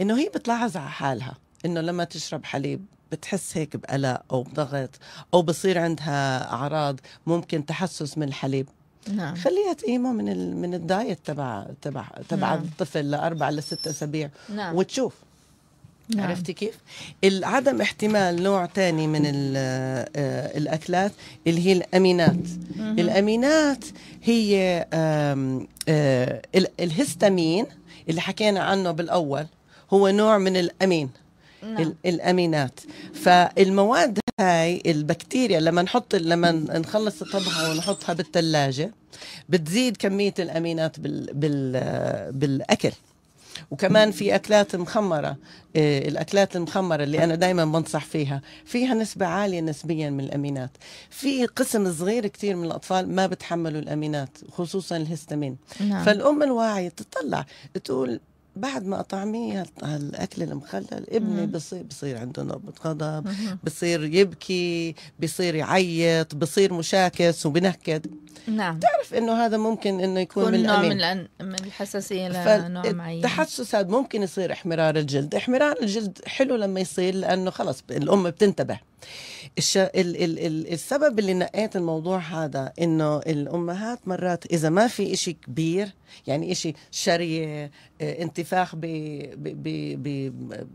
إنه هي بتلاحظ على حالها إنه لما تشرب حليب بتحس هيك بقلق او بضغط او بصير عندها اعراض ممكن تحسس من الحليب نعم. خليها تقيمه من ال... من الدايت تبع تبع تبع نعم. الطفل لاربع لست اسابيع نعم. وتشوف نعم. عرفتي كيف؟ عدم احتمال نوع ثاني من آه، الاكلات اللي هي الامينات. مم. الامينات هي آه، الهستامين اللي حكينا عنه بالاول هو نوع من الامين. نعم. الامينات فالمواد هاي البكتيريا لما نحط لما نخلص طبعها ونحطها بالثلاجه بتزيد كميه الامينات بال بال بالاكل وكمان في اكلات مخمره إيه، الاكلات المخمره اللي انا دائما بنصح فيها فيها نسبه عاليه نسبيا من الامينات في قسم صغير كثير من الاطفال ما بتحملوا الامينات خصوصا الهستامين نعم. فالام الواعيه تطلع تقول بعد ما اطعميه هالاكل المخلل ابني بصير بصير عنده نوبه غضب بصير يبكي بصير يعيط بصير مشاكس وبنكد نعم تعرف انه هذا ممكن انه يكون من نوع من, الأن... من الحساسيه لنوع معين التحسس هذا ممكن يصير احمرار الجلد احمرار الجلد حلو لما يصير لانه خلص الام بتنتبه الش... ال... ال... ال... السبب اللي نقيت الموضوع هذا انه الامهات مرات اذا ما في إشي كبير يعني إشي شريه آه، انتفاخ ب... ب... ب... ب...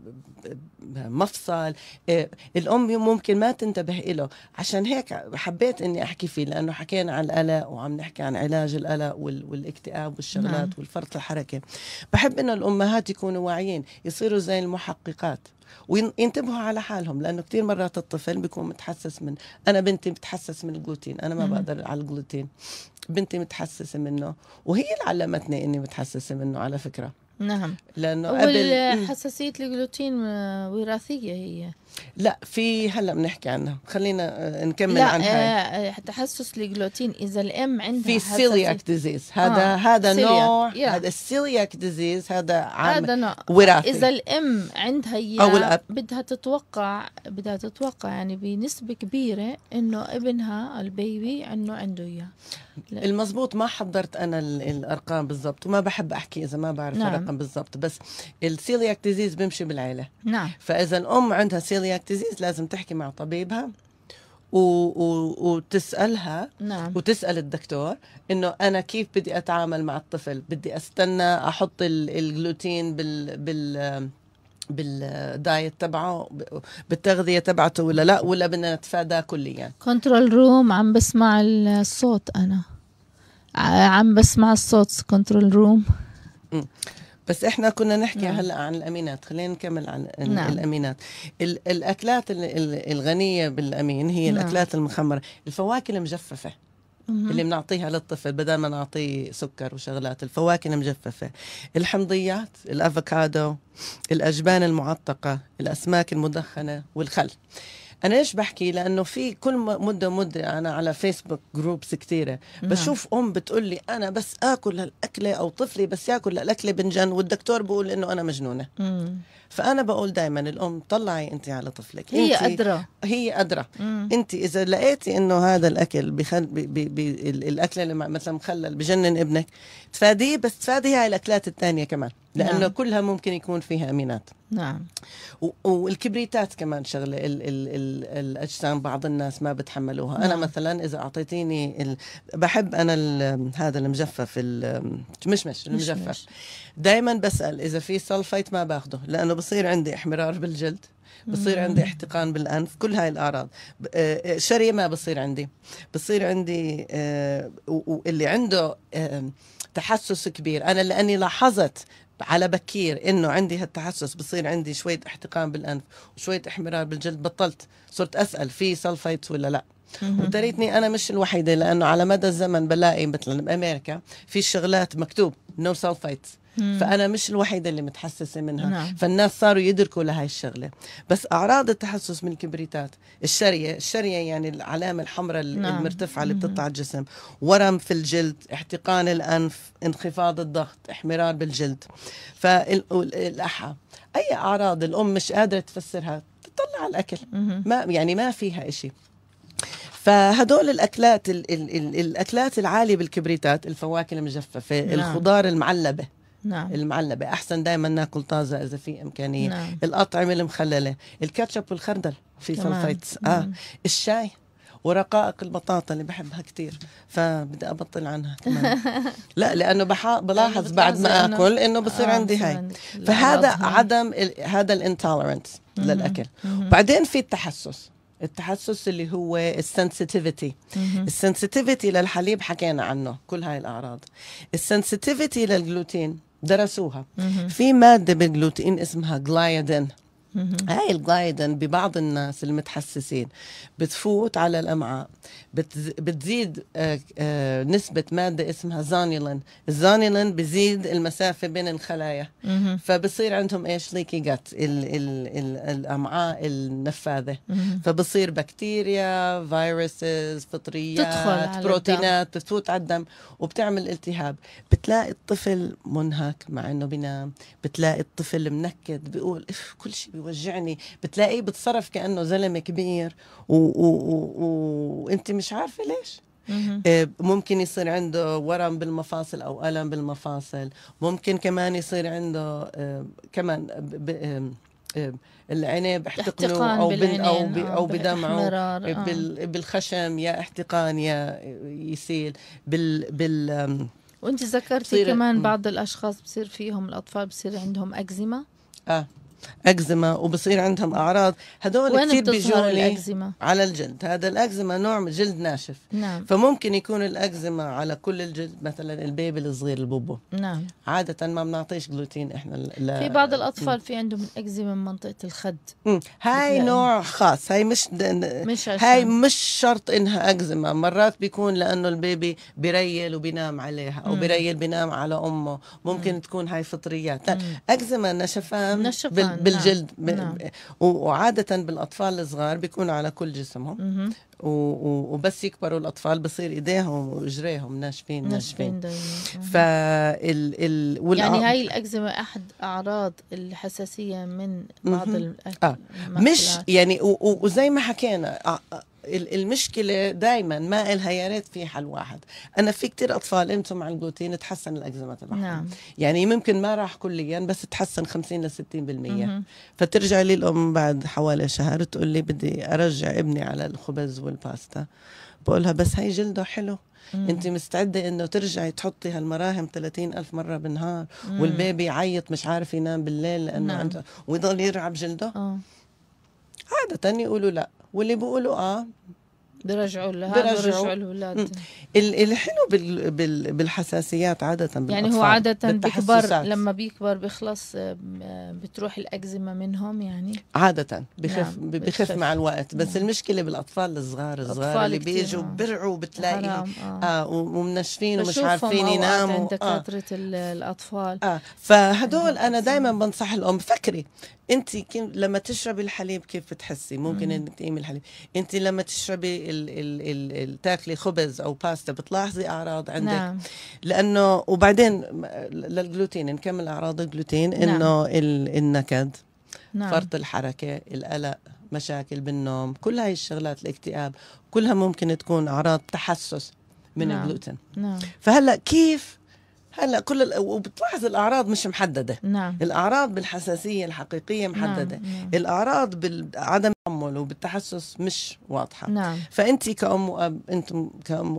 مفصل آه، الام ممكن ما تنتبه له عشان هيك حبيت اني احكي فيه لانه حكينا عن القلق وعم نحكي عن علاج القلق وال... والاكتئاب والشغلات نعم. والفرط الحركه بحب انه الامهات يكونوا واعيين يصيروا زي المحققات وينتبهوا على حالهم لانه كثير مرات الطفل بيكون متحسس من انا بنتي بتحسس من الجلوتين انا ما بقدر على الجلوتين بنتي متحسسه منه وهي اللي علمتني اني متحسسه منه على فكره نعم لانه قبل حساسيه الجلوتين آه، وراثيه هي لا في هلا بنحكي عنها خلينا آه، نكمل لا عن آه، هاي آه تحسس الجلوتين اذا الام عندها في سيلياك ديزيز هذا آه. هذا نوع yeah. هذا السيلياك ديزيز هذا عام هذا نوع وراثي اذا الام عندها اياه او الاب بدها تتوقع بدها تتوقع يعني بنسبه كبيره انه ابنها البيبي انه عنده اياه المضبوط ما حضرت انا الارقام بالضبط وما بحب احكي اذا ما بعرف نعم. الرقم بالضبط بس السيلياك ديزيز بيمشي بالعيله نعم فاذا الام عندها سيلياك كاردياك ديزيز لازم تحكي مع طبيبها و... و... وتسالها نعم. وتسال الدكتور انه انا كيف بدي اتعامل مع الطفل بدي استنى احط الجلوتين بال بال بالدايت تبعه بالتغذيه تبعته ولا لا ولا بدنا نتفاداه كليا كنترول روم عم بسمع الصوت انا عم بسمع الصوت كنترول روم بس احنا كنا نحكي نعم. هلا عن الامينات خلينا نكمل عن نعم. الامينات ال الاكلات الغنيه بالامين هي نعم. الاكلات المخمره الفواكه المجففه مم. اللي بنعطيها للطفل بدل ما نعطيه سكر وشغلات الفواكه المجففة الحمضيات الأفوكادو الأجبان المعتقة الأسماك المدخنة والخل انا ليش بحكي لانه في كل مده مده انا على فيسبوك جروبس كثيره بشوف ام بتقول لي انا بس اكل هالاكله او طفلي بس ياكل هالاكله بنجن والدكتور بيقول انه انا مجنونه مم. فانا بقول دائما الام طلعي انت على طفلك هي ادرى هي ادرى انت اذا لقيتي انه هذا الاكل بخل بي بي بي الاكله اللي مثلا مخلل بجنن ابنك تفاديه بس تفادي هاي الاكلات الثانيه كمان لانه نعم. كلها ممكن يكون فيها امينات نعم والكبريتات كمان شغله ال ال ال الاجسام بعض الناس ما بتحملوها نعم. انا مثلا اذا اعطيتيني ال... بحب انا ال... هذا المجفف المشمش المجفف دائما بسال اذا في سلفايت ما باخده لانه بصير عندي احمرار بالجلد بصير عندي احتقان بالانف كل هاي الاعراض آه، آه، شري ما بصير عندي بصير عندي آه، واللي عنده تحسس كبير انا لاني لاحظت على بكير انه عندي هالتحسس بصير عندي شويه احتقان بالانف وشويه احمرار بالجلد بطلت صرت اسال في سلفايتس ولا لا وتريتني انا مش الوحيده لانه على مدى الزمن بلاقي مثلا بامريكا في شغلات مكتوب نو no سلفيتس فانا مش الوحيده اللي متحسسه منها نعم. فالناس صاروا يدركوا لهي الشغله بس اعراض التحسس من الكبريتات الشريه الشريه يعني العلامه الحمراء نعم. المرتفعه اللي بتطلع الجسم ورم في الجلد احتقان الانف انخفاض الضغط احمرار بالجلد فالاحى اي اعراض الام مش قادره تفسرها تطلع على الاكل ما يعني ما فيها شيء فهدول الاكلات الـ الـ الـ الاكلات العاليه بالكبريتات الفواكه المجففه نعم. الخضار المعلبه نعم. المعلبه احسن دائما ناكل طازه اذا في امكانيه نعم. الاطعمه المخلله الكاتشب والخردل في سلفيتس اه مم. الشاي ورقائق البطاطا اللي بحبها كثير فبدي ابطل عنها كمان [laughs] لا لانه بحا... بلاحظ بعد ما اكل انه بصير آه، عندي هاي فهذا عدم ال... هذا الانتولرنس للاكل وبعدين في التحسس التحسس اللي هو السنسيتيفيتي السنسيتيفيتي للحليب حكينا عنه كل هاي الاعراض السنسيتيفيتي للجلوتين درسوها مم. في ماده بالجلوتين اسمها جلايدين هاي الجلايدن ببعض الناس المتحسسين بتفوت على الامعاء بتزيد آه، آه، نسبة مادة اسمها زانيلين الزانيلين بزيد المسافة بين الخلايا فبصير عندهم ايش ليكي جات ال ال ال الامعاء النفاذة فبصير بكتيريا فيروسز فطريات تدخل بروتينات بتفوت على الدم وبتعمل التهاب بتلاقي الطفل منهك مع انه بينام بتلاقي الطفل منكد بيقول اف كل شيء بوجعني بتلاقيه بتصرف كانه زلمه كبير وانت مش عارفه ليش آه، ممكن يصير عنده ورم بالمفاصل او الم بالمفاصل ممكن كمان يصير عنده آه، كمان آه، العنب احتقنه او بال او او بدمعه بالخشم يا احتقان يا يسيل بال بال وانت ذكرتي كمان بعض الاشخاص بصير فيهم الاطفال بصير عندهم اكزيما اه اكزيما وبصير عندهم اعراض هدول كثير بيجوا على الجلد هذا الاكزيما نوع من جلد ناشف نعم. فممكن يكون الاكزيما على كل الجلد مثلا البيبي الصغير البوبو نعم عاده ما بنعطيش جلوتين احنا ل... في بعض الاطفال في عندهم الاكزيما من منطقه الخد مم. هاي يعني نوع خاص هاي مش, دن... مش هاي مش شرط انها اكزيما مرات بيكون لانه البيبي بيريل وبينام عليها او مم. بيريل بينام على امه ممكن مم. تكون هاي فطريات اكزيما نشفان, نشفان. بال... نعم، بالجلد نعم. وعادة بالأطفال الصغار بيكون على كل جسمهم وبس يكبروا الأطفال بصير إيديهم وإجريهم ناشفين ناشفين, ناشفين. فال يعني هاي الأكزيما أحد أعراض الحساسية من بعض الأكل آه. مش يعني وزي ما حكينا المشكله دائما ما إلها يا ريت في حل واحد انا في كتير اطفال أنتم مع الجلوتين تحسن الاكزيما تبعهم نعم. يعني ممكن ما راح كليا بس تحسن 50 ل 60% مه. فترجع لي الام بعد حوالي شهر تقول لي بدي ارجع ابني على الخبز والباستا بقولها بس هي جلده حلو انت مستعده انه ترجعي تحطي هالمراهم 30 الف مره بالنهار مم. والبيبي يعيط مش عارف ينام بالليل لانه نعم. ويضل يرعب جلده أوه. عاده يقولوا لا Wali buulo ah. برجعوا لها برجعوا الاولاد الحلو بال بال بالحساسيات عاده يعني هو عاده بيكبر لما بيكبر بيخلص بتروح الاكزيما منهم يعني عاده بخف نعم بخف, مع الوقت بس نعم. المشكله بالاطفال الصغار الصغار اللي بيجوا بيرعوا بتلاقي آه. آه ومنشفين ومش عارفين يناموا عند دكاتره آه. الاطفال اه فهدول انا دائما بنصح الام فكري انت لما تشربي الحليب كيف بتحسي ممكن انك تقيمي الحليب انت لما تشربي تاكلي خبز او باستا بتلاحظي اعراض عندك نعم. لانه وبعدين للجلوتين نكمل اعراض الجلوتين نعم. انه نعم. النكد نعم. فرط الحركه القلق مشاكل بالنوم كل هاي الشغلات الاكتئاب كلها ممكن تكون اعراض تحسس من نعم. الجلوتين نعم. فهلا كيف هلا كل وبتلاحظ الاعراض مش محدده نعم. الاعراض بالحساسيه الحقيقيه نعم، محدده نعم. نعم. الاعراض بعدم التحمل وبالتحسس مش واضحه نعم. فانت كأم وأب انتم كأم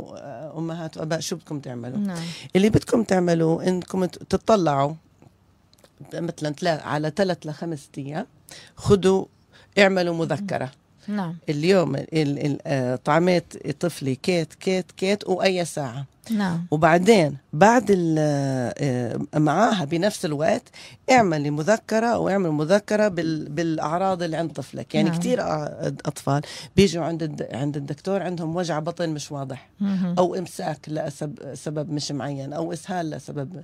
امهات واباء شو بدكم تعملوا نعم. اللي بدكم تعملوا انكم تطلعوا مثلا على ثلاث لخمس ايام خذوا اعملوا مذكره نعم اليوم آه، طعمات طفلي كات كات كات واي ساعه نعم وبعدين بعد آه، معاها بنفس الوقت اعملي مذكره واعمل مذكره بالاعراض اللي عند طفلك يعني نعم. كثير اطفال بيجوا عند عند الدكتور عندهم وجع بطن مش واضح مه. او امساك لسبب مش معين او اسهال لسبب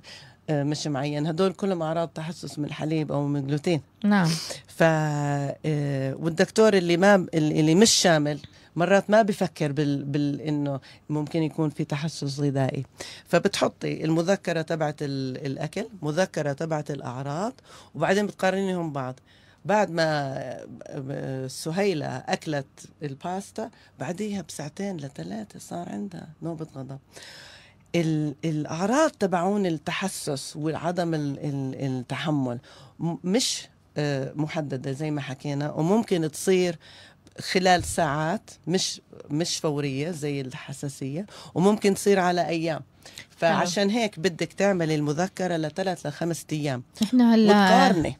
آه، مش معين هدول كلهم اعراض تحسس من الحليب او من الجلوتين نعم ف آه، والدكتور اللي ما اللي مش شامل مرات ما بفكر بال, بال انه ممكن يكون في تحسس غذائي فبتحطي المذكره تبعت الاكل مذكره تبعت الاعراض وبعدين بتقارنيهم بعض بعد ما آه، سهيلة أكلت الباستا بعديها بساعتين لثلاثة صار عندها نوبة غضب الاعراض تبعون التحسس وعدم التحمل مش آه، محدده زي ما حكينا وممكن تصير خلال ساعات مش مش فوريه زي الحساسيه وممكن تصير على ايام فعشان هيك بدك تعملي المذكره لثلاث لخمس ايام احنا هلا وتقارني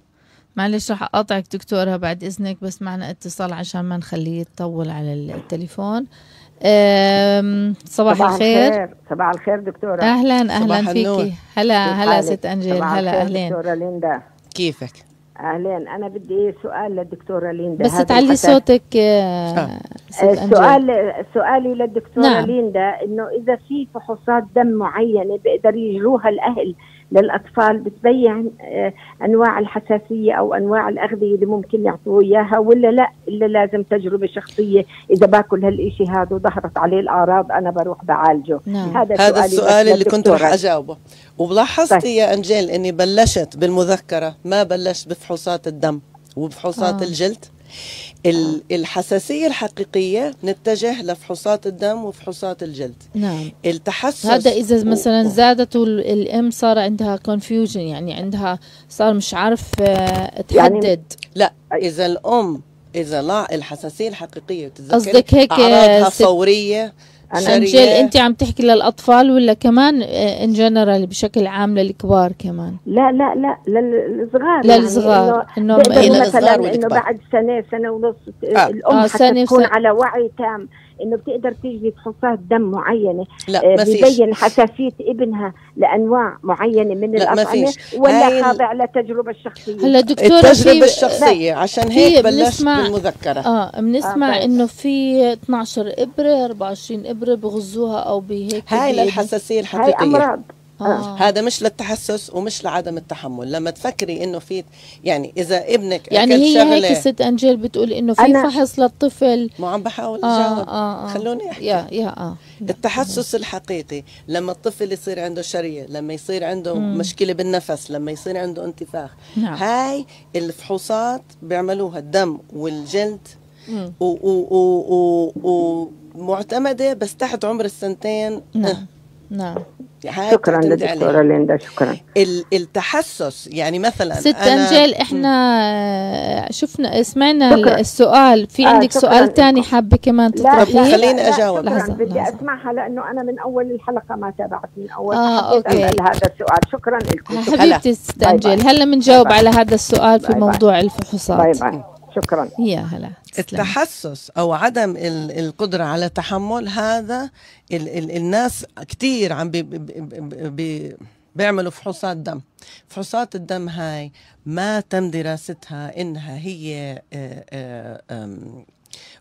معلش رح اقاطعك دكتوره بعد اذنك بس معنا اتصال عشان ما نخليه يطول على التليفون صباح الخير. الخير صباح الخير دكتورة أهلا أهلا فيكي هلا هلا ست أنجيل هلا أهلين دكتورة ليندا كيفك؟ أهلين أنا بدي سؤال للدكتورة ليندا بس تعلي صوتك السؤال آه، آه. سؤالي للدكتورة نعم. ليندا إنه إذا في فحوصات دم معينة بيقدر يجروها الأهل للاطفال بتبين آه، انواع الحساسيه او انواع الاغذيه اللي ممكن يعطوه اياها ولا لا الا لازم تجربه شخصيه اذا باكل هالشيء هذا وظهرت عليه الاعراض انا بروح بعالجه نعم. هذا, هذا السؤال اللي كنت رح اجاوبه ولاحظتي طيب. يا انجيل اني بلشت بالمذكره ما بلشت بفحوصات الدم وبفحوصات آه. الجلد نعم. الحساسية الحقيقية نتجه لفحوصات الدم وفحوصات الجلد نعم التحسس هذا إذا مثلا زادت الأم صار عندها confusion يعني عندها صار مش عارف تحدد آه، يعني لا إذا الأم إذا لا الحساسية الحقيقية قصدك هيك آه، أعراضها فورية انجيل انت عم تحكي للاطفال ولا كمان ان آه، جنرال بشكل عام للكبار كمان لا لا لا للصغار للصغار يعني انه مثلا انه بعد سنه سنه ونص آه. الام آه حتكون على وعي تام انه بتقدر تجي فحوصات دم معينه لا آه، ما فيش. ببين حساسيه ابنها لانواع معينه من لا الاطعمه ولا خاضع للتجربه الشخصيه هلا دكتوره التجربه الشخصيه عشان هيك بلشت بالمذكره اه بنسمع آه انه في 12 ابره 24 ابره بغزوها او بهيك هاي للحساسيه الحقيقيه هاي امراض آه. هذا مش للتحسس ومش لعدم التحمل لما تفكري انه في يعني اذا ابنك يعني هي شغلة هيك ست انجيل بتقول انه في فحص للطفل ما عم بحاول آه، اجاوب آه آه آه. خلوني احكي يا يا آه. التحسس الحقيقي لما الطفل يصير عنده شريه لما يصير عنده مم. مشكله بالنفس لما يصير عنده انتفاخ نعم. هاي الفحوصات بيعملوها الدم والجلد و و و و, و معتمده بس تحت عمر السنتين نعم. أه. نعم شكرا للدكتوره ليندا شكرا التحسس يعني مثلا ست انجيل احنا شفنا سمعنا شكرا. السؤال في آه، عندك سؤال ثاني حابه كمان تطرحيه لا خليني اجاوب لحظة. بدي لحظة. نعم. اسمعها لانه انا من اول الحلقه ما تابعت من اول اه اوكي هذا السؤال شكرا لكم حبيبتي ست انجيل هلا بنجاوب على هذا السؤال في باي موضوع الفحوصات باي باي. شكرا يا هلا التحسس او عدم القدره على تحمل هذا ال ال الناس كثير عم بي بي بيعملوا فحوصات دم فحوصات الدم هاي ما تم دراستها انها هي آه، آه،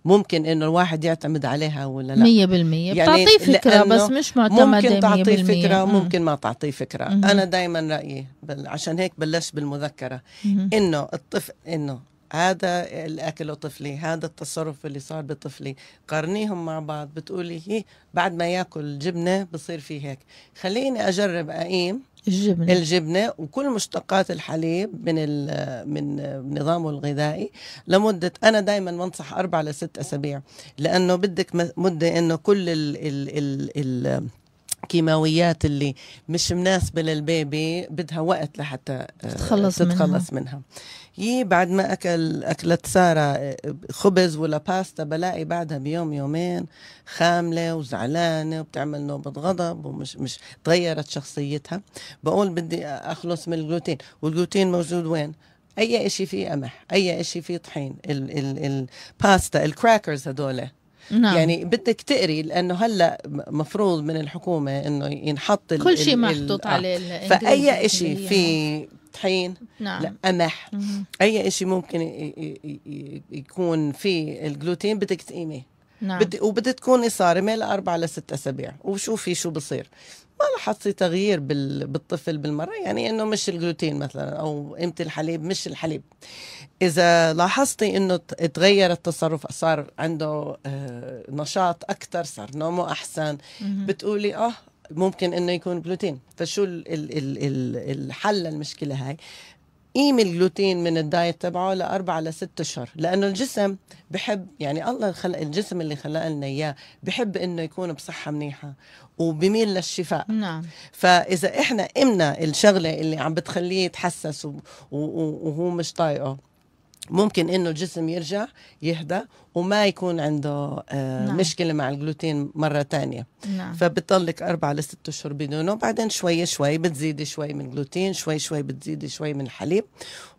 ممكن انه الواحد يعتمد عليها ولا لا 100% يعني بتعطيه فكره بس مش معتمده ممكن تعطيه فكره وممكن ما تعطيه فكره مم. انا دائما رايي عشان هيك بلشت بالمذكره انه الطفل انه هذا الاكل لطفلي هذا التصرف اللي صار بطفلي قارنيهم مع بعض بتقولي هي بعد ما ياكل جبنه بصير في هيك خليني اجرب اقيم الجبنة الجبنة وكل مشتقات الحليب من من نظامه الغذائي لمدة أنا دائما بنصح أربع لست أسابيع لأنه بدك مدة إنه كل ال ال ال, ال كيماويات اللي مش مناسبه للبيبي بدها وقت لحتى تتخلص, آه، تتخلص منها. منها يي بعد ما اكل اكلت ساره آه، خبز ولا باستا بلاقي بعدها بيوم يومين خامله وزعلانه وبتعمل نوبه غضب ومش مش تغيرت شخصيتها بقول بدي اخلص من الجلوتين والجلوتين موجود وين اي شيء فيه قمح اي شيء فيه طحين الباستا الكراكرز هدول نعم. يعني بدك تقري لانه هلا مفروض من الحكومه انه ينحط كل شيء محطوط آه. عليه فاي شيء يعني. في طحين نعم. لا قمح اي شيء ممكن يكون فيه الجلوتين بدك تقيمي نعم. بدي وبدها تكون صارمه لاربع لست اسابيع وشوفي شو بصير ما لاحظتي تغيير بالطفل بالمره يعني انه مش الجلوتين مثلا او قيمه الحليب مش الحليب اذا لاحظتي انه تغير التصرف صار عنده آه، نشاط اكثر صار نومه احسن بتقولي اه ممكن انه يكون جلوتين فشو الحل للمشكله هاي قيم الجلوتين من الدايت تبعه لأربعة لست أشهر لأنه الجسم بحب يعني الله خلق الجسم اللي خلق لنا إياه بحب إنه يكون بصحة منيحة وبميل للشفاء نعم. فإذا إحنا قمنا الشغلة اللي عم بتخليه يتحسس وهو مش طايقه ممكن انه الجسم يرجع يهدى وما يكون عنده آه نعم. مشكله مع الجلوتين مره تانية نعم. فبتضلك اربع لست اشهر بدونه وبعدين شوي شوي بتزيدي شوي من جلوتين شوي شوي بتزيدي شوي من حليب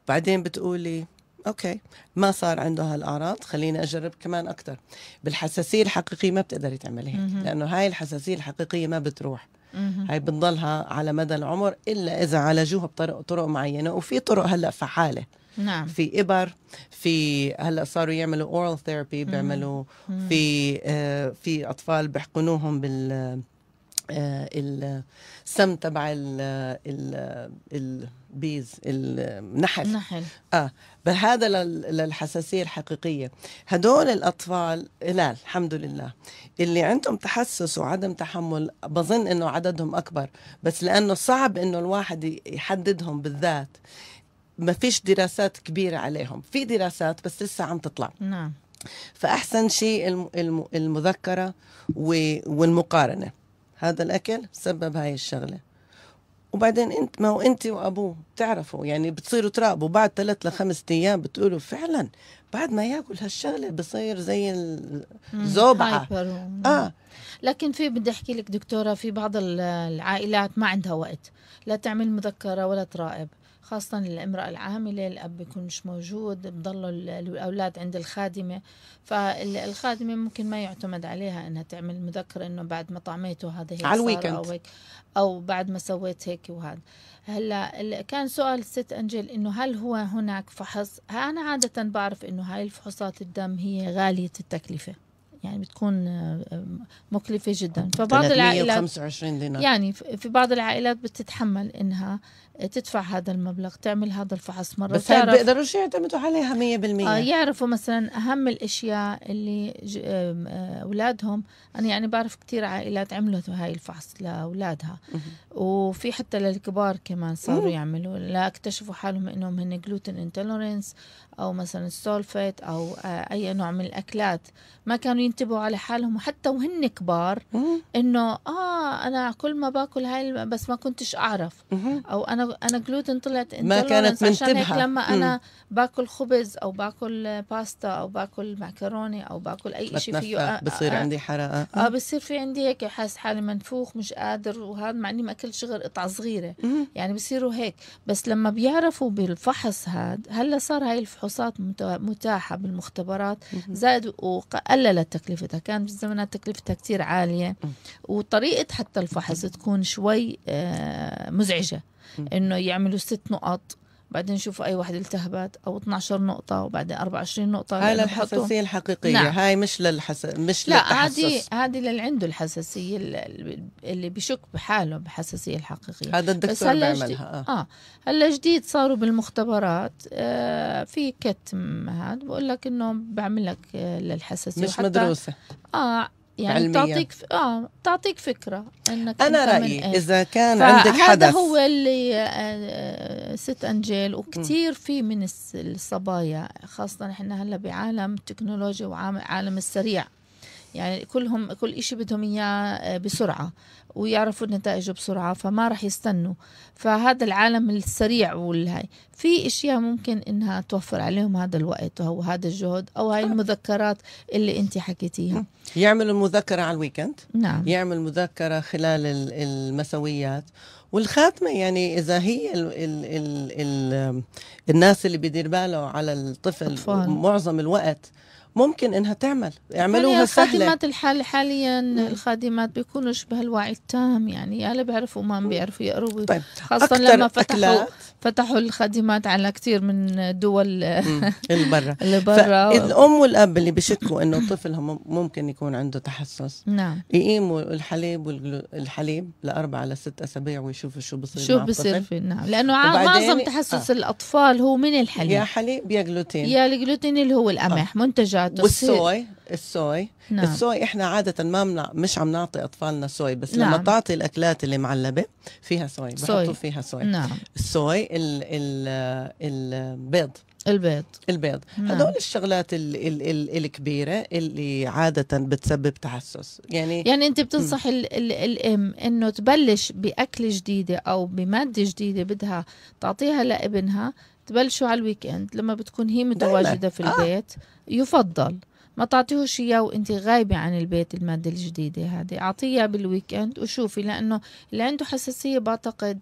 وبعدين بتقولي اوكي ما صار عنده هالاعراض خليني اجرب كمان اكثر بالحساسيه الحقيقيه ما بتقدري تعملي هيك لانه هاي الحساسيه الحقيقيه ما بتروح هاي بتضلها على مدى العمر الا اذا عالجوها بطرق طرق معينه وفي طرق هلا فعاله نعم. في ابر في هلا صاروا يعملوا اورال ثيرابي بيعملوا مم. في آه، في اطفال بيحقنوهم بال آه، السم تبع ال البيز النحل نحل اه بهذا للحساسيه الحقيقيه هدول الاطفال لا الحمد لله اللي عندهم تحسس وعدم تحمل بظن انه عددهم اكبر بس لانه صعب انه الواحد يحددهم بالذات ما فيش دراسات كبيرة عليهم في دراسات بس لسه عم تطلع نعم فأحسن شيء المذكرة والمقارنة هذا الأكل سبب هاي الشغلة وبعدين انت ما هو انت وابوه بتعرفوا يعني بتصيروا تراقبوا بعد ثلاث لخمس ايام بتقولوا فعلا بعد ما ياكل هالشغله بصير زي الزوبعه اه لكن في بدي احكي لك دكتوره في بعض العائلات ما عندها وقت لا تعمل مذكره ولا تراقب خاصة الامرأة العاملة الأب بيكون مش موجود بضلوا الأولاد عند الخادمة فالخادمة ممكن ما يعتمد عليها إنها تعمل مذكرة إنه بعد ما طعميته هذا هيك على الويكند أو, هيك أو بعد ما سويت هيك وهذا هلا كان سؤال الست أنجل إنه هل هو هناك فحص أنا عادة بعرف إنه هاي الفحوصات الدم هي غالية التكلفة يعني بتكون آه، آه، مكلفة جدا فبعض العائلات دينار. يعني في بعض العائلات بتتحمل انها آه، تدفع هذا المبلغ تعمل هذا الفحص مرة بس بيقدروا بيقدروش يعتمدوا عليها 100% آه يعرفوا مثلا اهم الاشياء اللي اولادهم انا يعني بعرف كثير عائلات عملت هاي الفحص لاولادها وفي حتى للكبار كمان صاروا يعملوا لا اكتشفوا حالهم انهم هن جلوتين انتولرنس او مثلا السولفيت او اي نوع من الاكلات ما كانوا ينتبهوا على حالهم وحتى وهن كبار انه اه انا كل ما باكل هاي بس ما كنتش اعرف او انا انا جلوتين طلعت ما كانت منتبهه عشان هيك لما انا باكل خبز او باكل باستا او باكل معكرونه او باكل اي شيء فيه آه، آه، بصير آه، عندي حرقه اه بصير في عندي هيك حاسس حالي منفوخ مش قادر وهذا مع اني ما اكلش غير قطعه صغيره يعني بصيروا هيك بس لما بيعرفوا بالفحص هذا هلا صار هاي الفحوصات متاحه بالمختبرات زائد وقللت تكلفتها كان في زمنها تكلفتها كتير عالية وطريقة حتى الفحص تكون شوي آه، مزعجة انه يعملوا ست نقط بعدين نشوف اي واحد التهبت او 12 نقطه وبعدين 24 نقطه هاي للحساسيه الحقيقيه نعم. هاي مش للحس مش لا هذه هذه للي عنده الحساسيه اللي بشك بحاله بحساسيه الحقيقيه هذا الدكتور بس بيعملها آه. اه, هلا جديد صاروا بالمختبرات آه في كتم هذا بقول لك انه بعمل لك آه، للحساسيه مش مدروسه اه يعني علمية. بتعطيك ف... اه بتعطيك فكره انك انا رايي إيه؟ اذا كان عندك حدث هذا هو اللي آه ست انجيل وكثير في من الصبايا خاصه احنا هلا بعالم التكنولوجيا وعالم السريع يعني كلهم كل شيء بدهم اياه آه، بسرعه ويعرفوا النتائج بسرعة فما رح يستنوا فهذا العالم السريع والهاي في اشياء ممكن انها توفر عليهم هذا الوقت او هذا الجهد او هاي المذكرات اللي انت حكيتيها يعمل المذكرة على الويكند نعم يعمل مذكرة خلال المسويات والخاتمه يعني اذا هي الـ الـ الـ الـ الناس اللي بيدير باله على الطفل أطفال. معظم الوقت ممكن انها تعمل يعملوها سهله الخادمات الحال حاليا الخادمات بيكونوا شبه الوعي التام يعني يا اللي بيعرفوا ما بيعرفوا يقروا طيب. خاصه لما فتحوا أكلات. فتحوا الخادمات على كثير من دول [laughs] اللي برا اللي برا الام والاب اللي بيشكوا انه طفلهم ممكن يكون عنده تحسس نعم يقيموا الحليب والحليب لاربع لست اسابيع ويشوفوا شو بصير شو بصير فيه نعم لانه معظم تحسس آه. الاطفال هو من الحليب يا حليب يا جلوتين يا الجلوتين اللي هو القمح آه. منتجات بتاعته والصوي الصوي نعم. الصوي احنا عاده ما منع مش عم نعطي اطفالنا صوي بس نعم. لما تعطي الاكلات اللي معلبه فيها صوي بحطوا فيها صوي نعم. الصوي ال ال البيض البيض البيض نعم. هدول الشغلات ال ال ال الكبيره اللي عاده بتسبب تحسس يعني يعني انت بتنصح ال ال الام انه تبلش باكل جديده او بماده جديده بدها تعطيها لابنها تبلشوا على الويكند لما بتكون هي متواجده في آه. البيت يفضل ما تعطيهوش اياه وانت غايبه عن البيت الماده الجديده هذه اعطيها بالويكند وشوفي لانه اللي عنده حساسيه بعتقد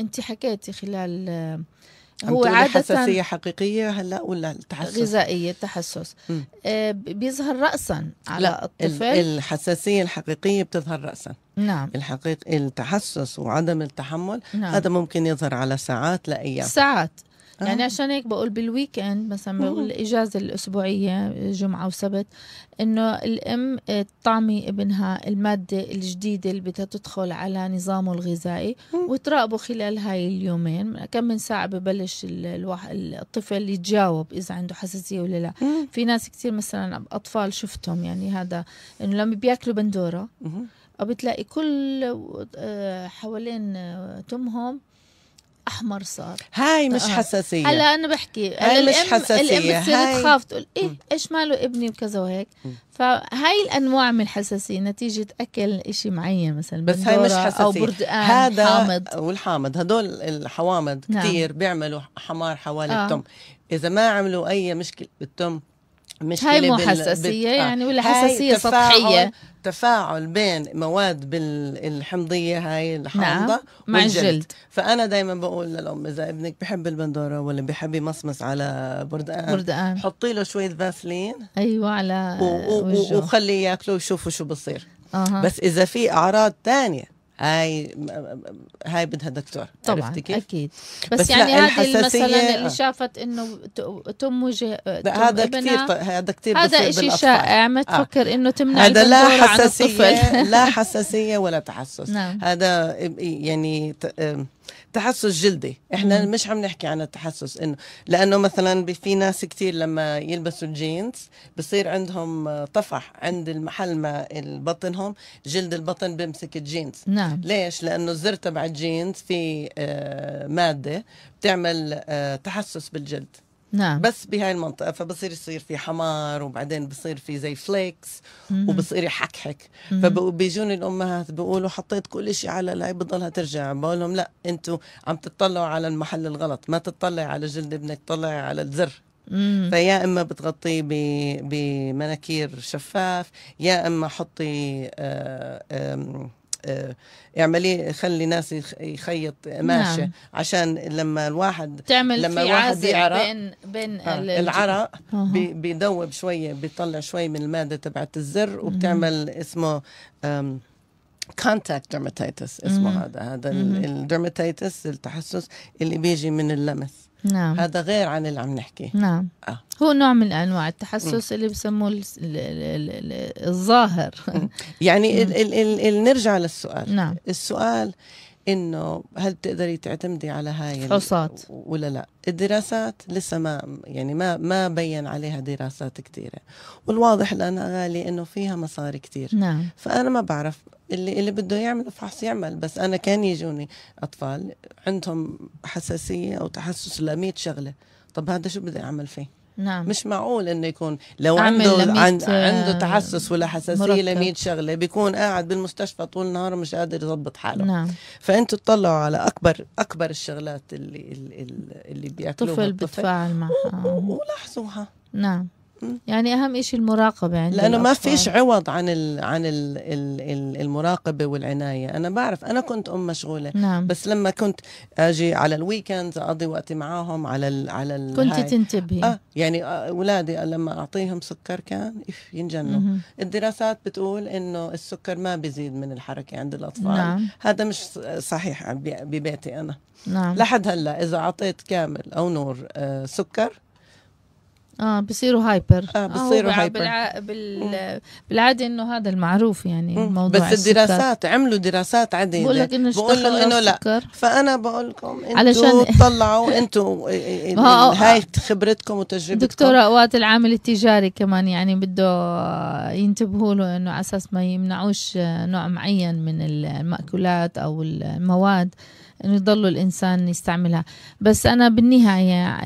انت حكيتي خلال آه، هو عادة حساسية حقيقية هلا ولا التحسس؟ غذائية التحسس غذاييه تحسس آه، بيظهر رأسا على لا الطفل الحساسية الحقيقية بتظهر رأسا نعم الحقيق التحسس وعدم التحمل نعم. هذا ممكن يظهر على ساعات لأيام ساعات يعني آه. عشان هيك بقول بالويك اند مثلا آه. بالاجازه الاسبوعيه جمعه وسبت انه الام تطعمي آه، ابنها الماده الجديده اللي بدها تدخل على نظامه الغذائي وتراقبه خلال هاي اليومين كم من ساعه ببلش الواحد الطفل يتجاوب اذا عنده حساسيه ولا لا في ناس كثير مثلا اطفال شفتهم يعني هذا انه لما بياكلوا بندوره بتلاقي كل حوالين تمهم احمر صار هاي مش آه. حساسيه هلا انا بحكي هاي مش حساسيه الام بتصير تخاف تقول ايه ايش ماله ابني وكذا وهيك فهاي الانواع من الحساسيه نتيجه اكل شيء معين مثلا بس هاي مش حساسيه او بردقان آه، هذا حامض والحامض هدول الحوامض نعم. كثير بيعملوا حمار حوالي آه. التم اذا ما عملوا اي مشكله بالتم مشكله هاي مو حساسيه بال... آه. يعني ولا حساسيه تفاعل سطحيه تفاعل بين مواد بالحمضيه هاي الحامضه نعم. مع الجلد فانا دائما بقول للام اذا ابنك بحب البندوره ولا بحب يمصمص على بردقان بردقان حطي له شويه فاسلين ايوه على و... و... وخليه ياكله ويشوفوا شو بصير أه. بس اذا في اعراض تانية هاي هاي بدها دكتور طبعا عرفتي كيف؟ اكيد بس, بس يعني هذه مثلا اللي آه. شافت انه تم وجه تم هذا كثير هذا كثير هذا شيء شائع ما آه. تفكر آه. انه تمنع هذا لا حساسيه لا [laughs] حساسيه ولا تحسس نعم. هذا يعني تحسس جلدي احنا مم. مش عم نحكي عن التحسس انه لانه مثلا في ناس كثير لما يلبسوا الجينز بصير عندهم طفح عند المحل ما بطنهم جلد البطن بيمسك الجينز نعم. ليش لانه الزر تبع الجينز في آه، ماده بتعمل آه، تحسس بالجلد نعم. بس بهاي المنطقه فبصير يصير في حمار وبعدين بصير في زي فليكس وبصير يحكحك فبيجوني الامهات بيقولوا حطيت كل شيء على اللاي بضلها ترجع بقول لهم لا انتوا عم تطلعوا على المحل الغلط ما تطلعي على جلد ابنك طلعي على الزر فيا اما بتغطيه بمناكير شفاف يا اما حطي آآ آه، آآ آه، اعمليه خلي ناس يخيط قماشه نعم. عشان لما الواحد تعمل لما في الواحد يعرق بين بين آه العرق بيدوب شويه بيطلع شوي من الماده تبعت الزر وبتعمل اسمه كونتاكت درماتيتس اسمه مم. هذا هذا الدرماتيتس التحسس اللي بيجي من اللمس نعم هذا غير عن اللي عم نحكي نعم آه. هو نوع من انواع التحسس اللي بسموه الظاهر يعني نعم. ال ال ال ال نرجع للسؤال نعم السؤال انه هل بتقدري تعتمدي على هاي الفحوصات ولا لا الدراسات لسه ما يعني ما ما بين عليها دراسات كثيره والواضح لانها غالي انه فيها مصاري كثير نعم. فانا ما بعرف اللي اللي بده يعمل فحص يعمل بس انا كان يجوني اطفال عندهم حساسيه او تحسس ل شغله طب هذا شو بدي اعمل فيه نعم. مش معقول انه يكون لو عنده عند آه، عنده تحسس ولا حساسيه ل شغله بيكون قاعد بالمستشفى طول النهار مش قادر يظبط حاله نعم. فانتوا تطلعوا على اكبر اكبر الشغلات اللي اللي, اللي بياكلوها الطفل بتفاعل معها ولاحظوها نعم يعني اهم شيء المراقبه عند لانه الأطفال. ما فيش عوض عن الـ عن الـ المراقبه والعنايه انا بعرف انا كنت ام مشغوله نعم. بس لما كنت اجي على الويكند اقضي وقتي معاهم على الـ على الـ كنت تنتبهي آه يعني اولادي آه، لما اعطيهم سكر كان ينجنوا الدراسات بتقول انه السكر ما بيزيد من الحركه عند الاطفال نعم. هذا مش صحيح ببيتي انا نعم. لحد هلا اذا اعطيت كامل او نور آه سكر اه بصيروا هايبر آه،, اه بصيروا آه هايبر بالع... بال... بالعاده انه هذا المعروف يعني الموضوع بس السكر. الدراسات عملوا دراسات عديده بقول لك انه لهم انه لا فانا بقول لكم انتوا علشان [laughs] طلعوا انتوا هاي خبرتكم وتجربتكم دكتوره اوقات العامل التجاري كمان يعني بده ينتبهوا له انه على اساس ما يمنعوش نوع معين من الماكولات او المواد انه يضل الانسان يستعملها بس انا بالنهايه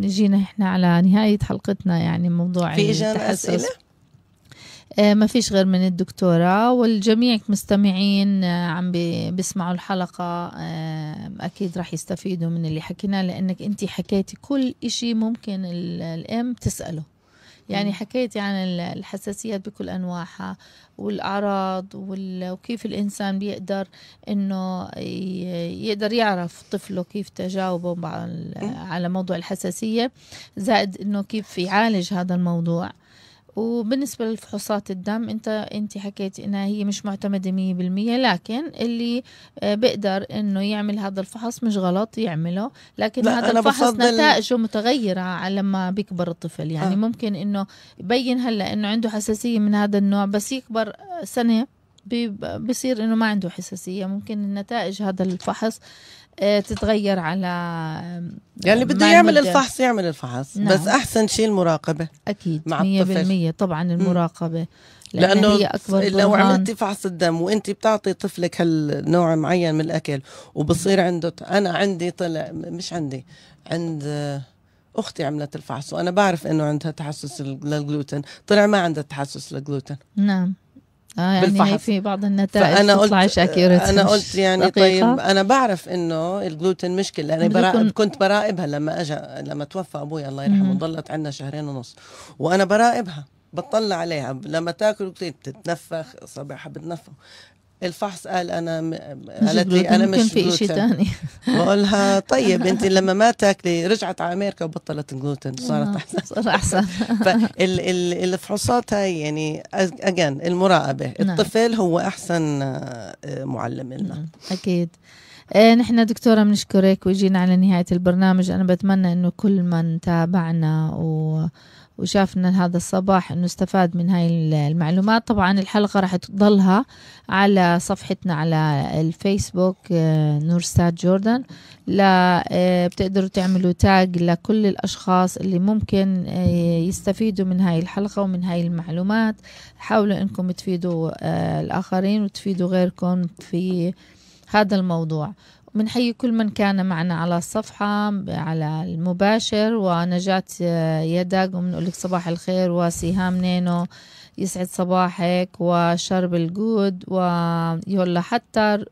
جينا احنا على نهايه حلقتنا يعني موضوع في اجابه اسئله آه، ما فيش غير من الدكتورة والجميع مستمعين آه، عم بيسمعوا الحلقة أكيد راح يستفيدوا من اللي حكيناه لأنك أنت حكيتي كل إشي ممكن الأم تسأله يعني حكيتي يعني عن الحساسيات بكل انواعها والاعراض وكيف الانسان بيقدر انه يقدر يعرف طفله كيف تجاوبه على موضوع الحساسيه زائد انه كيف يعالج هذا الموضوع وبالنسبة للفحوصات الدم انت انت حكيت انها هي مش معتمدة مية بالمية لكن اللي آه، بيقدر انه يعمل هذا الفحص مش غلط يعمله لكن هذا الفحص نتائجه متغيرة لما بيكبر الطفل يعني آه. ممكن انه يبين هلا انه عنده حساسية من هذا النوع بس يكبر سنة بيصير انه ما عنده حساسيه ممكن النتائج هذا الفحص آه، تتغير على يعني بده يعمل الفحص يعمل الفحص نعم. بس احسن شيء المراقبه اكيد مع 100% الطفل. طبعا المراقبه لأن لانه هي اكبر لو عملتي فحص الدم وانت بتعطي طفلك هالنوع معين من الاكل وبصير عنده انا عندي طلع مش عندي عند اختي عملت الفحص وانا بعرف انه عندها تحسس للجلوتين طلع ما عندها تحسس للجلوتين نعم آه يعني بالفحص في بعض النتائج فأنا قلت آه، أنا قلت يعني طيب، دقيقة. طيب أنا بعرف إنه الجلوتين مشكلة أنا براقب كنت براقبها لما اجى لما توفى أبوي الله يرحمه ضلت عندنا شهرين ونص وأنا براقبها بطلع عليها لما تاكل بتتنفخ صباحها بتنفخ الفحص قال انا م... قالت لي انا مش في شيء ثاني بقولها طيب [laughs] انت لما ما تاكلي رجعت على امريكا وبطلت جلوتين صارت آه، احسن صار احسن [laughs] فالفحوصات هاي يعني اجان المراقبه نعم. الطفل هو احسن آه، معلم لنا نعم، اكيد آه، نحن دكتوره بنشكرك وجينا على نهايه البرنامج انا بتمنى انه كل من تابعنا و وشافنا هذا الصباح انه استفاد من هاي المعلومات طبعا الحلقة راح تضلها على صفحتنا على الفيسبوك آه، نور ستاد جوردن لا آه، بتقدروا تعملوا تاج لكل الأشخاص اللي ممكن آه، يستفيدوا من هاي الحلقة ومن هاي المعلومات حاولوا انكم تفيدوا الآخرين وتفيدوا غيركم في هذا الموضوع وبنحيي كل من كان معنا على الصفحة على المباشر ونجاة يدق ومنقول لك صباح الخير وسهام نينو يسعد صباحك وشرب الجود ويولا حتر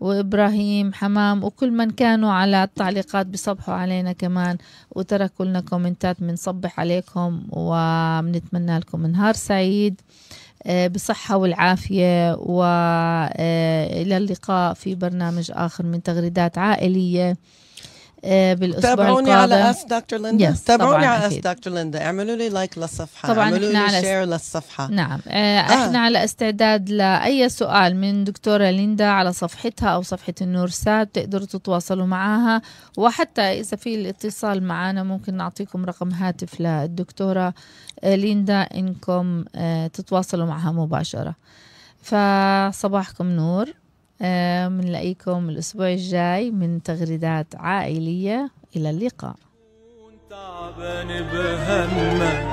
وإبراهيم حمام وكل من كانوا على التعليقات بصبحوا علينا كمان وتركوا لنا كومنتات بنصبح عليكم وبنتمنى لكم نهار سعيد آه، بصحة والعافية وإلى آه، اللقاء في برنامج آخر من تغريدات عائلية آه، بالاسبوع تابعوني على اس دكتور ليندا تابعوني على اس دكتور ليندا اعملوا لي لايك للصفحه طبعا اعملوا لي على شير للصفحه نعم آه،, آه. احنا على استعداد لاي سؤال من دكتوره ليندا على صفحتها او صفحه النور تقدروا تتواصلوا معها وحتى اذا في الاتصال معنا ممكن نعطيكم رقم هاتف للدكتوره آه، ليندا انكم تتواصلوا معها مباشره فصباحكم نور بنلاقيكم آه، الأسبوع الجاي من تغريدات عائلية إلى اللقاء تعبان بهمك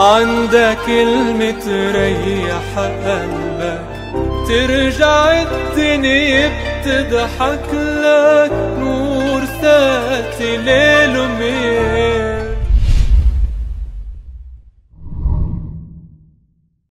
عندك كلمة تريح قلبك ترجع الدنيا بتضحك لك نور ساتي ليل وميل